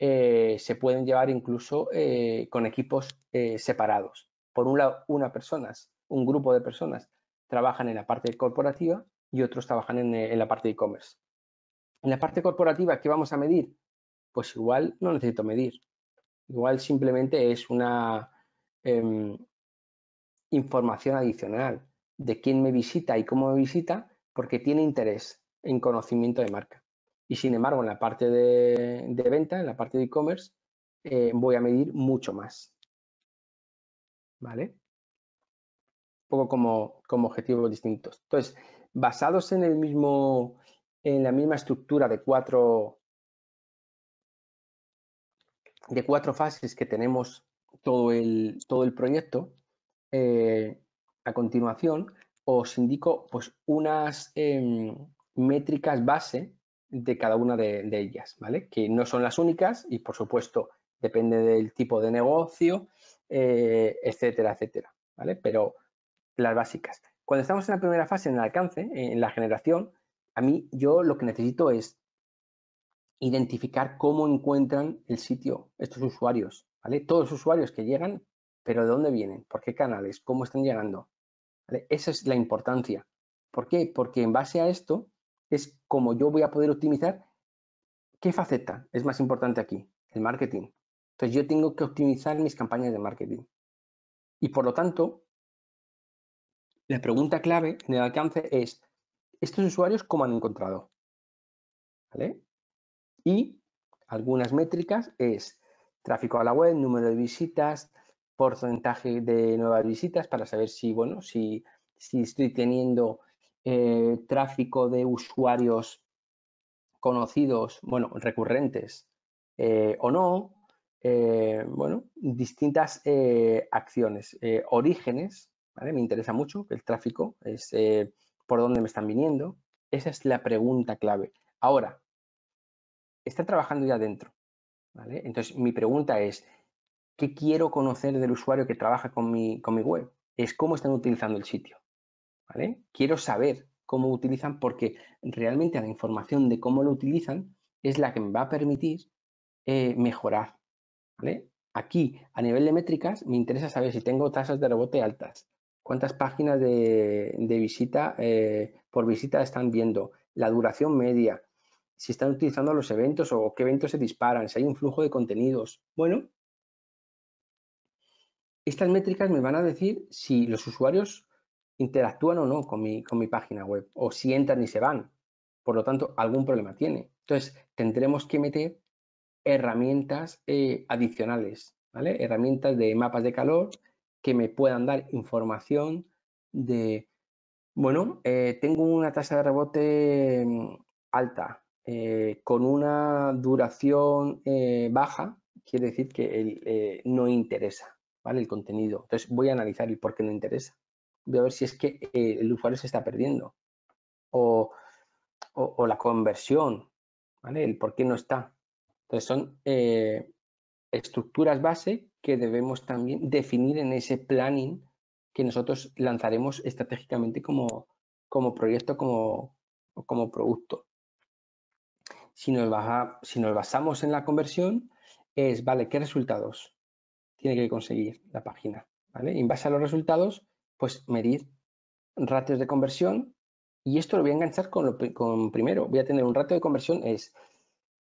eh, se pueden llevar incluso eh, con equipos eh, separados. Por un lado, una persona, un grupo de personas trabajan en la parte corporativa y otros trabajan en, en la parte de e-commerce. En la parte corporativa, ¿qué vamos a medir? Pues igual no necesito medir. Igual simplemente es una em, información adicional de quién me visita y cómo me visita porque tiene interés en conocimiento de marca. Y sin embargo, en la parte de, venta, en la parte de e-commerce, eh, voy a medir mucho más. ¿Vale? Un poco como, como objetivos distintos. Entonces, basados en el mismo, en la misma estructura de cuatro, de cuatro fases que tenemos todo el, todo el proyecto, eh, a continuación os indico pues, unas em, métricas base de cada una de, ellas, ¿vale? Que no son las únicas y, por supuesto, depende del tipo de negocio, eh, etcétera, etcétera, ¿vale? Pero las básicas. Cuando estamos en la primera fase, en el alcance, en la generación, a mí yo lo que necesito es identificar cómo encuentran el sitio estos usuarios, ¿vale? Todos los usuarios que llegan, pero ¿de dónde vienen? ¿Por qué canales? ¿Cómo están llegando? Esa es la importancia. ¿Por qué? Porque en base a esto es como yo voy a poder optimizar qué faceta es más importante aquí, el marketing. Entonces yo tengo que optimizar mis campañas de marketing. Y por lo tanto, la pregunta clave en el alcance es, ¿estos usuarios cómo han encontrado? ¿Vale? Y algunas métricas es tráfico a la web, número de visitas, porcentaje de nuevas visitas para saber si, bueno, si, si estoy teniendo eh, tráfico de usuarios conocidos, bueno, recurrentes eh, o no, eh, bueno, distintas acciones, orígenes, Me interesa mucho el tráfico, es por dónde me están viniendo. Esa es la pregunta clave. Ahora, está trabajando ya dentro, ¿vale? Entonces, mi pregunta es, ¿Qué quiero conocer del usuario que trabaja con mi, con mi web? Es cómo están utilizando el sitio. ¿vale? Quiero saber cómo utilizan porque realmente la información de cómo lo utilizan es la que me va a permitir eh, mejorar. Aquí, a nivel de métricas, me interesa saber si tengo tasas de rebote altas, cuántas páginas de, de visita eh, por visita están viendo, la duración media, si están utilizando los eventos o qué eventos se disparan, si hay un flujo de contenidos. Bueno, estas métricas me van a decir si los usuarios interactúan o no con mi, con mi página web o si entran y se van. Por lo tanto, algún problema tiene. Entonces, tendremos que meter herramientas eh, adicionales, ¿vale? Herramientas de mapas de calor que me puedan dar información de, bueno, eh, tengo una tasa de rebote mm, alta, eh, con una duración baja, quiere decir que no interesa. El contenido. Entonces voy a analizar el por qué no interesa. Voy a ver si es que eh, el usuario se está perdiendo o, la conversión, ¿vale? El por qué no está. Entonces son eh, estructuras base que debemos también definir en ese planning que nosotros lanzaremos estratégicamente como, como proyecto, como, como producto. Si nos, si nos basamos en la conversión, es, vale, ¿qué resultados? tiene que conseguir la página. ¿vale? Y en base a los resultados, pues medir ratios de conversión y esto lo voy a enganchar con, lo, con primero. Voy a tener un ratio de conversión es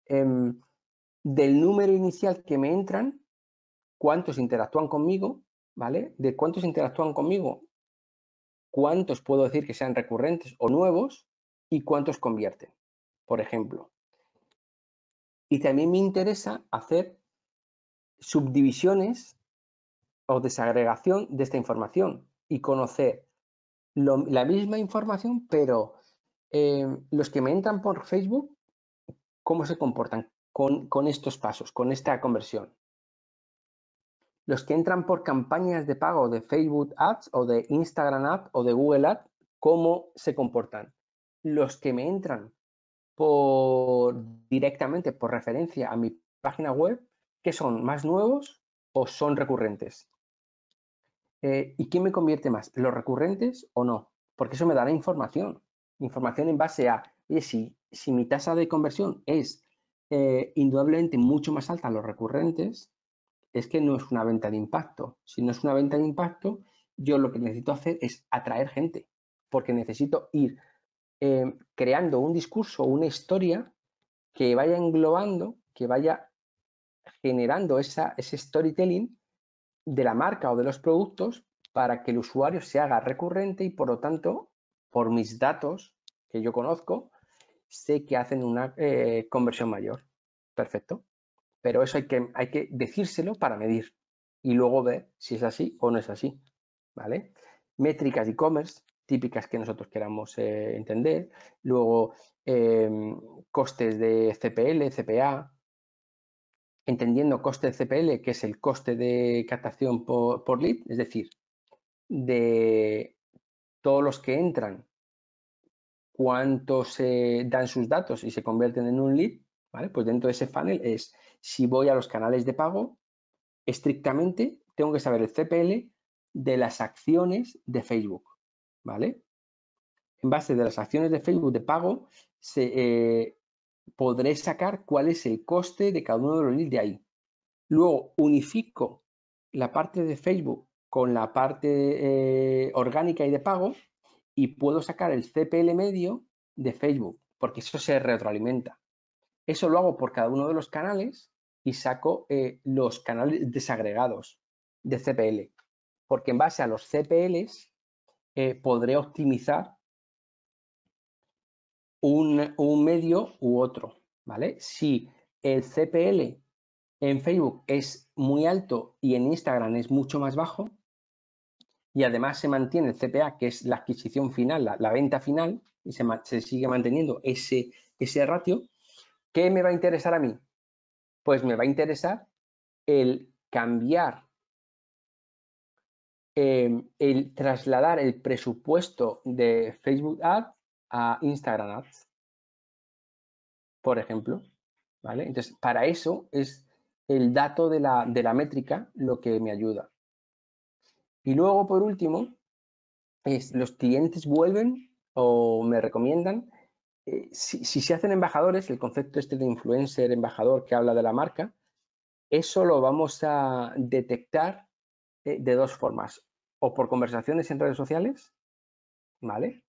em, del número inicial que me entran, cuántos interactúan conmigo, ¿vale? De cuántos interactúan conmigo, cuántos puedo decir que sean recurrentes o nuevos y cuántos convierten, por ejemplo. Y también me interesa hacer subdivisiones o desagregación de esta información y conocer la misma información, pero eh, los que me entran por Facebook, ¿cómo se comportan con, estos pasos, con esta conversión? Los que entran por campañas de pago de Facebook Ads o de Instagram Ads o de Google Ads, ¿cómo se comportan? Los que me entran por, directamente por referencia a mi página web, ¿Qué son? ¿Más nuevos o son recurrentes? Eh, ¿Y qué me convierte más? ¿Los recurrentes o no? Porque eso me dará información. Información en base a, oye, si, si mi tasa de conversión es eh, indudablemente mucho más alta a los recurrentes, es que no es una venta de impacto. Si no es una venta de impacto, yo lo que necesito hacer es atraer gente, porque necesito ir eh, creando un discurso, una historia que vaya englobando, que vaya generando ese storytelling de la marca o de los productos para que el usuario se haga recurrente y por lo tanto, por mis datos que yo conozco, sé que hacen una eh, conversión mayor. Perfecto. Pero eso hay que, decírselo para medir y luego ver si es así o no es así. ¿Vale? Métricas de e-commerce típicas que nosotros queramos eh, entender. Luego, em, costes de CPL, CPA, entendiendo coste CPL, que es el coste de captación por, lead, es decir, de todos los que entran, cuánto se dan sus datos y se convierten en un lead, ¿vale? Pues dentro de ese funnel es, si voy a los canales de pago, estrictamente tengo que saber el CPL de las acciones de Facebook, ¿vale? En base de las acciones de Facebook de pago, se, eh, podré sacar cuál es el coste de cada uno de los leads de ahí. Luego unifico la parte de Facebook con la parte eh, orgánica y de pago y puedo sacar el CPL medio de Facebook, porque eso se retroalimenta. Eso lo hago por cada uno de los canales y saco eh, los canales desagregados de CPL, porque en base a los CPLs eh, podré optimizar un, medio u otro, ¿vale? Si el CPL en Facebook es muy alto y en Instagram es mucho más bajo, y además se mantiene el CPA, que es la adquisición final, la, venta final, y se, se, sigue manteniendo ese, ese ratio, ¿qué me va a interesar a mí? Pues me va a interesar el cambiar, em, el trasladar el presupuesto de Facebook Ads a Instagram Ads, por ejemplo. ¿vale? Entonces, para eso es el dato de la, métrica lo que me ayuda. Y luego, por último, es los clientes vuelven o me recomiendan. Eh, si, se hacen embajadores, el concepto este de influencer, embajador que habla de la marca, eso lo vamos a detectar eh, de dos formas. O por conversaciones en redes sociales, ¿vale?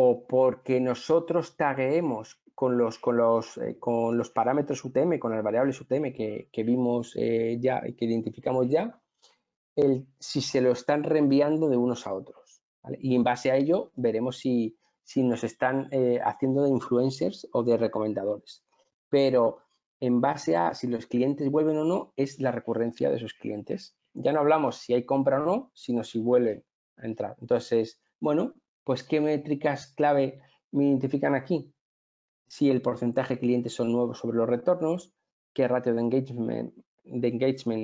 o porque nosotros tagueemos con los, con los, eh, parámetros UTM, con las variables UTM que, vimos eh, ya, que identificamos ya, si se lo están reenviando de unos a otros. Y en base a ello veremos si, nos están eh, haciendo de influencers o de recomendadores. Pero en base a si los clientes vuelven o no, es la recurrencia de esos clientes. Ya no hablamos si hay compra o no, sino si vuelven a entrar. Entonces, bueno, pues ¿qué métricas clave me identifican aquí? Si el porcentaje de clientes son nuevos sobre los retornos, qué ratio de engagement,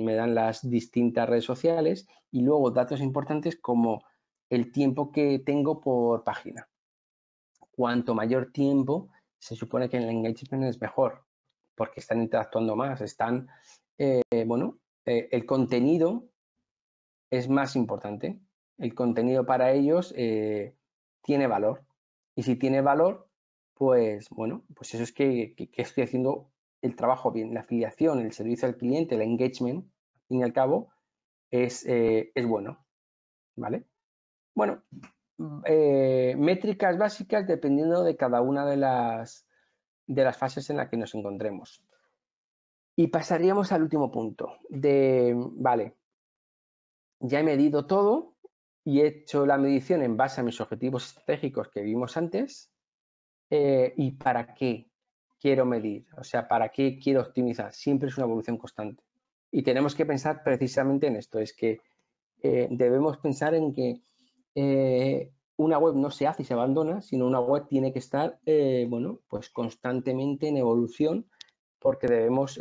me dan las distintas redes sociales y luego datos importantes como el tiempo que tengo por página. Cuanto mayor tiempo, se supone que el engagement es mejor, porque están interactuando más, están, eh, bueno, eh, el contenido es más importante. El contenido para ellos eh, tiene valor. Y si tiene valor, pues bueno, pues eso es que, estoy haciendo el trabajo bien, la afiliación, el servicio al cliente, el engagement, al fin y al cabo, es, eh, bueno. ¿Vale? Bueno, mm, eh, métricas básicas dependiendo de cada una de las, de las fases en las que nos encontremos. Y pasaríamos al último punto de, vale, ya he medido todo, y he hecho la medición en base a mis objetivos estratégicos que vimos antes eh, y para qué quiero medir, o sea, para qué quiero optimizar. Siempre es una evolución constante. Y tenemos que pensar precisamente en esto, es que eh, debemos pensar en que eh, una web no se hace y se abandona, sino una web tiene que estar, bueno, pues constantemente en evolución porque debemos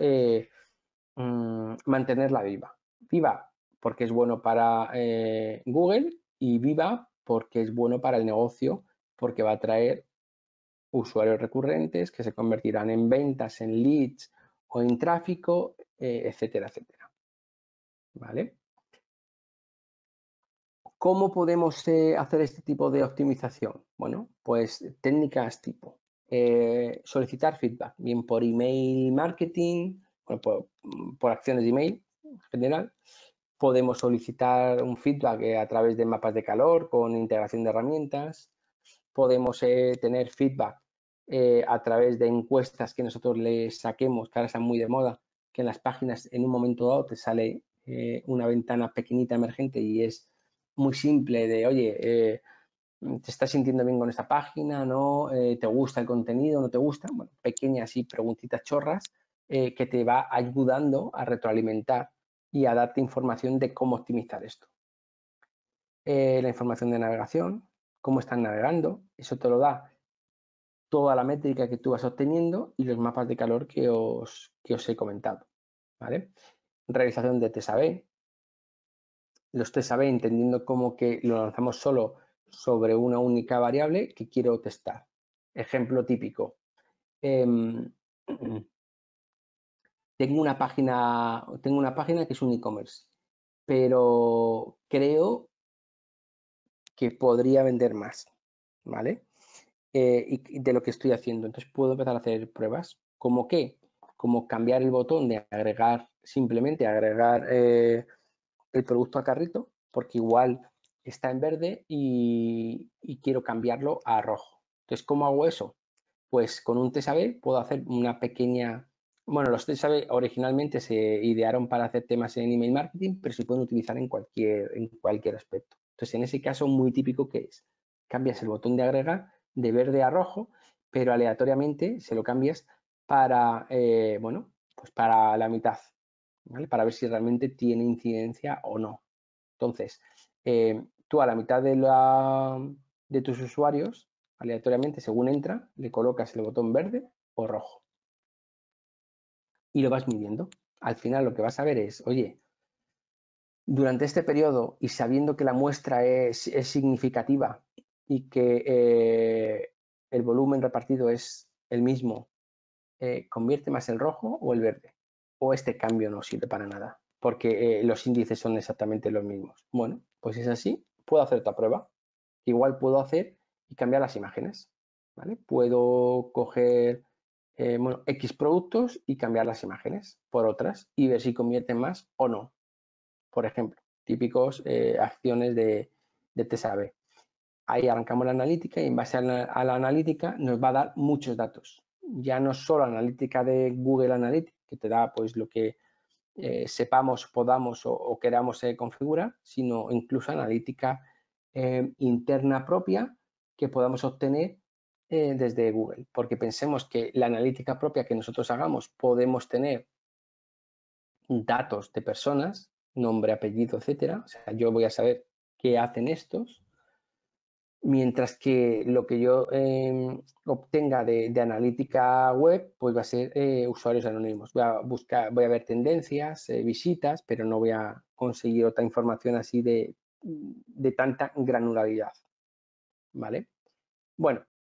mm, mantenerla viva. Viva, porque es bueno para eh, Google y Viva porque es bueno para el negocio, porque va a traer usuarios recurrentes que se convertirán en ventas, en leads o en tráfico, eh, etcétera, etcétera. ¿Cómo podemos eh, hacer este tipo de optimización? Bueno, pues técnicas tipo solicitar feedback, bien por email marketing, por, mm, por acciones de email en general, Podemos solicitar un feedback eh, a través de mapas de calor con integración de herramientas. Podemos eh, tener feedback eh, a través de encuestas que nosotros le saquemos, que ahora están muy de moda, que en las páginas en un momento dado te sale una ventana pequeñita emergente y es muy simple de, oye, ¿te estás sintiendo bien con esta página? ¿No? ¿Te gusta el contenido? ¿No te gusta? Bueno, pequeñas y preguntitas chorras que te va ayudando a retroalimentar y a darte información de cómo optimizar esto. Eh, la información de navegación, cómo están navegando, eso te lo da toda la métrica que tú vas obteniendo y los mapas de calor que os, os he comentado. Realización de TSAB, los TSAB entendiendo cómo que lo lanzamos solo sobre una única variable que quiero testar. Ejemplo típico. Em, tengo una página, tengo una página que es un e-commerce, pero creo que podría vender más, ¿vale? Eh, y, de lo que estoy haciendo. Entonces puedo empezar a hacer pruebas. como qué? Como cambiar el botón de agregar, simplemente agregar eh, el producto a carrito, porque igual está en verde y, y, quiero cambiarlo a rojo. Entonces, ¿cómo hago eso? Pues con un TSAB puedo hacer una pequeña bueno, los tres originalmente se idearon para hacer temas en email marketing, pero se pueden utilizar en cualquier, en cualquier aspecto. Entonces, en ese caso, muy típico que es, cambias el botón de agregar de verde a rojo, pero aleatoriamente se lo cambias para, eh, bueno, pues para la mitad, ¿vale? Para ver si realmente tiene incidencia o no. Entonces, eh, tú a la mitad de, la, de tus usuarios, aleatoriamente, según entra, le colocas el botón verde o rojo y lo vas midiendo. Al final lo que vas a ver es, oye, durante este periodo y sabiendo que la muestra es, significativa y que eh, el volumen repartido es el mismo, eh, ¿convierte más el rojo o el verde? O este cambio no sirve para nada, porque eh, los índices son exactamente los mismos. Bueno, pues es así, puedo hacer otra prueba. Igual puedo hacer y cambiar las imágenes. ¿vale? Puedo coger eh, X productos y cambiar las imágenes por otras y ver si convierten más o no. Por ejemplo, típicos eh, acciones de, de TSAB. Ahí arrancamos la analítica y en base a la, analítica nos va a dar muchos datos. Ya no solo analítica de Google Analytics, que te da pues lo que eh, sepamos, podamos o, o queramos configurar, sino incluso analítica interna propia que podamos obtener eh, desde Google, porque pensemos que la analítica propia que nosotros hagamos podemos tener datos de personas, nombre, apellido, etcétera. O sea, yo voy a saber qué hacen estos, mientras que lo que yo em, obtenga de, analítica web, pues va a ser eh, usuarios anónimos. Voy a buscar, voy a ver tendencias, eh, visitas, pero no voy a conseguir otra información así de, de tanta granularidad. ¿Vale? Bueno,